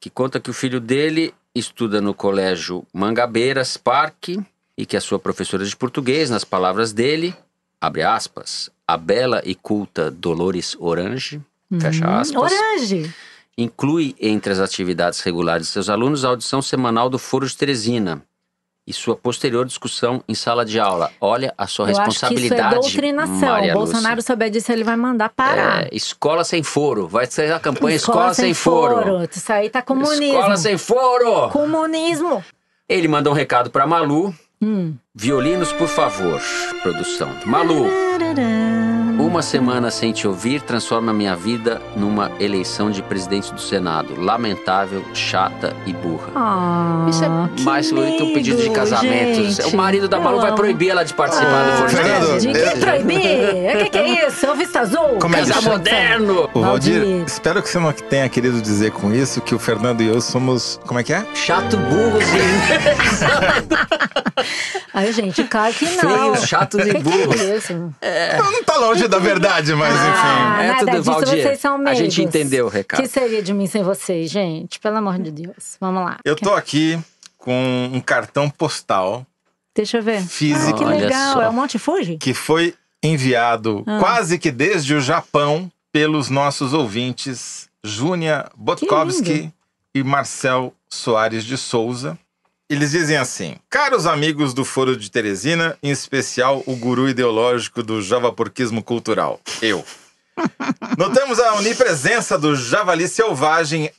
que conta que o filho dele estuda no colégio Mangabeiras Parque e que a sua professora de português, nas palavras dele, abre aspas, a bela e culta Dolores Orange, uhum. fecha aspas. Orange! Inclui entre as atividades regulares de seus alunos a audição semanal do Foro de Teresina, e sua posterior discussão em sala de aula. Olha a sua Eu responsabilidade. Acho que isso é doutrinação. Maria Bolsonaro Lúcia. souber disso, ele vai mandar parar. É, escola sem foro. Vai sair a campanha Escola, escola sem, sem foro. foro. Isso aí tá comunismo. Escola sem foro! Comunismo! Ele mandou um recado para Malu. Hum. Violinos, por favor, produção. Malu. Uma semana sem te ouvir transforma minha vida numa eleição de presidente do Senado. Lamentável, chata e burra. Ah, Isso é mais bonito um pedido de casamento. Gente, o marido da Malu vai proibir ela de participar ah, do podcast. Fernando, eu... É, é. proibir? O que, que, é isso? É o Vista Azul? Como é Casa moderno! O Valdir, espero que você não tenha querido dizer com isso que o Fernando e eu somos. Como é que é? Chato, burro. e. Ai, gente, caro que não. Feios, chatos e burros. Que que é isso? É... Não, não tá longe da verdade, mas ah, enfim. é nada tudo, disso, Valdir. vocês são amigos. A gente entendeu o recado. O que seria de mim sem vocês, gente? Pelo amor de Deus. Vamos lá. Eu tô aqui com um cartão postal. Deixa eu ver. Físico. Ah, que legal. Só. É o Monte Fuji? Que foi enviado ah. quase que desde o Japão pelos nossos ouvintes Júnia Botkovski e Marcel Soares de Souza. Eles dizem assim: Caros amigos do Foro de Teresina, em especial o guru ideológico do javaporquismo cultural, eu. Notamos a onipresença do javali selvagem,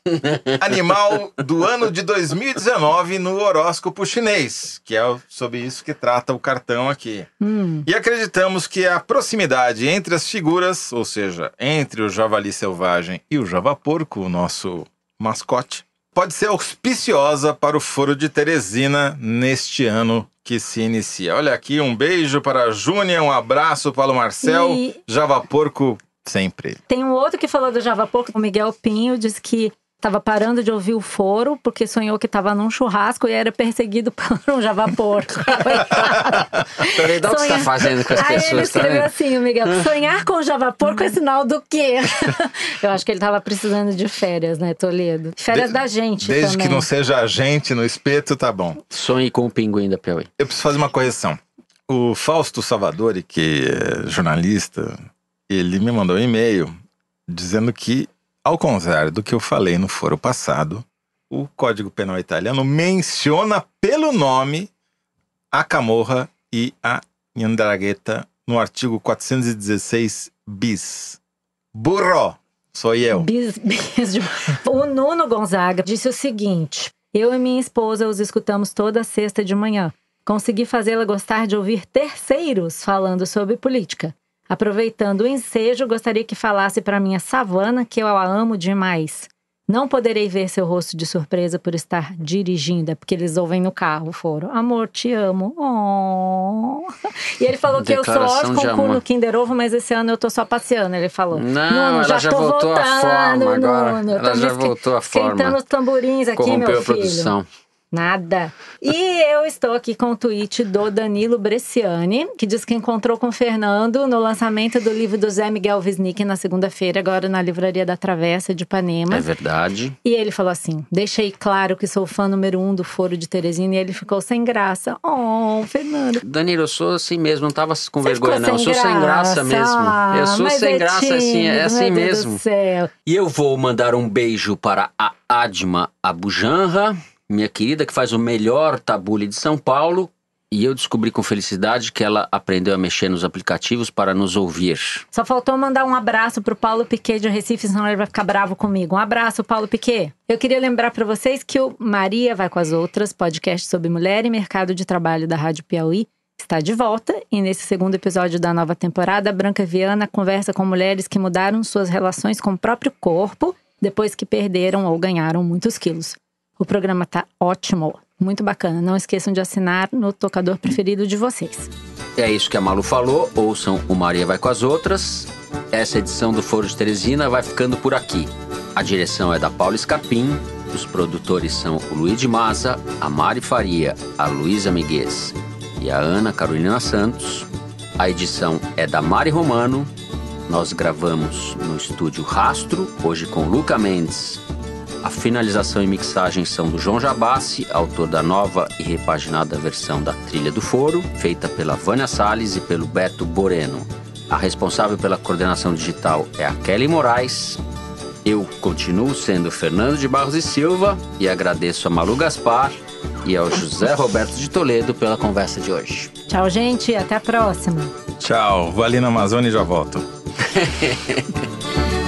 animal do ano de 2019 no horóscopo chinês, que é sobre isso que trata o cartão aqui. Hum. E acreditamos que a proximidade entre as figuras, ou seja, entre o javali selvagem e o javaporco, o nosso mascote, pode ser auspiciosa para o Foro de Teresina neste ano que se inicia. Olha aqui, um beijo para a Júnia, um abraço para o Marcel, e... Java Porco sempre. Tem um outro que falou do Java Porco, o Miguel Pinho, diz que Tava parando de ouvir o foro porque sonhou que tava num churrasco e era perseguido por um javapor porco. Peraí, dá o que você tá fazendo com as Aí pessoas. Ele escreveu também. assim, o Miguel: hum. sonhar com o javapor é hum. sinal do quê? Eu acho que ele tava precisando de férias, né, Toledo? Férias de da gente. Desde também. que não seja a gente no espeto, tá bom. Sonhe com o pinguim da Piauí. Eu preciso fazer uma correção. O Fausto Salvadori, que é jornalista, ele me mandou um e-mail dizendo que ao contrário do que eu falei no foro passado, o Código Penal italiano menciona pelo nome a camorra e a 'ndrangheta no artigo 416 bis. Burro! Sou eu. Bis, bis de... O Nuno Gonzaga disse o seguinte: Eu e minha esposa os escutamos toda sexta de manhã. Consegui fazê-la gostar de ouvir terceiros falando sobre política. Aproveitando o ensejo, gostaria que falasse para minha savana que eu a amo demais. Não poderei ver seu rosto de surpresa por estar dirigindo, é porque eles ouvem no carro, foram. Amor, te amo. Oh. E ele falou Declaração que eu sou ótimo no Kinder Ovo, mas esse ano eu tô só passeando. Ele falou. Não, Nuno, já, já tô voltou voltando, a forma agora. Nuno. Ela já voltou a forma. Sentando os tamborins aqui, Corrompeu meu filho. a produção. Nada. E eu estou aqui com o tweet do Danilo Bresciani, que diz que encontrou com o Fernando no lançamento do livro do Zé Miguel Wisnik na segunda-feira, agora na Livraria da Travessa de Ipanema. É verdade. E ele falou assim: deixei claro que sou fã número um do Foro de Teresina e ele ficou sem graça. Oh, Fernando. Danilo, eu sou assim mesmo, não tava com Você vergonha, não. Eu sou graça. sem graça mesmo. Ah, eu sou sem é graça, assim, é tímido, assim, é assim mesmo. E eu vou mandar um beijo para a Adma Abujanra minha querida, que faz o melhor tabule de São Paulo. E eu descobri com felicidade que ela aprendeu a mexer nos aplicativos para nos ouvir. Só faltou mandar um abraço para o Paulo Piquet de Recife, senão ele vai ficar bravo comigo. Um abraço, Paulo Piquet. Eu queria lembrar para vocês que o Maria Vai com as Outras, podcast sobre mulher e mercado de trabalho da Rádio Piauí, está de volta. E nesse segundo episódio da nova temporada, a Branca Viana conversa com mulheres que mudaram suas relações com o próprio corpo depois que perderam ou ganharam muitos quilos. O programa tá ótimo, muito bacana. Não esqueçam de assinar no tocador preferido de vocês. É isso que a Malu falou. Ouçam o Maria Vai com as Outras. Essa edição do Foro de Teresina vai ficando por aqui. A direção é da Paula Escapim. Os produtores são o Luiz de Maza, a Mari Faria, a Luísa Miguez e a Ana Carolina Santos. A edição é da Mari Romano. Nós gravamos no estúdio Rastro, hoje com Luca Mendes a finalização e mixagem são do João Jabassi, autor da nova e repaginada versão da Trilha do Foro, feita pela Vânia Salles e pelo Beto Boreno. A responsável pela coordenação digital é a Kelly Moraes. Eu continuo sendo Fernando de Barros e Silva e agradeço a Malu Gaspar e ao José Roberto de Toledo pela conversa de hoje. Tchau, gente, até a próxima. Tchau, vou ali na Amazônia e já volto.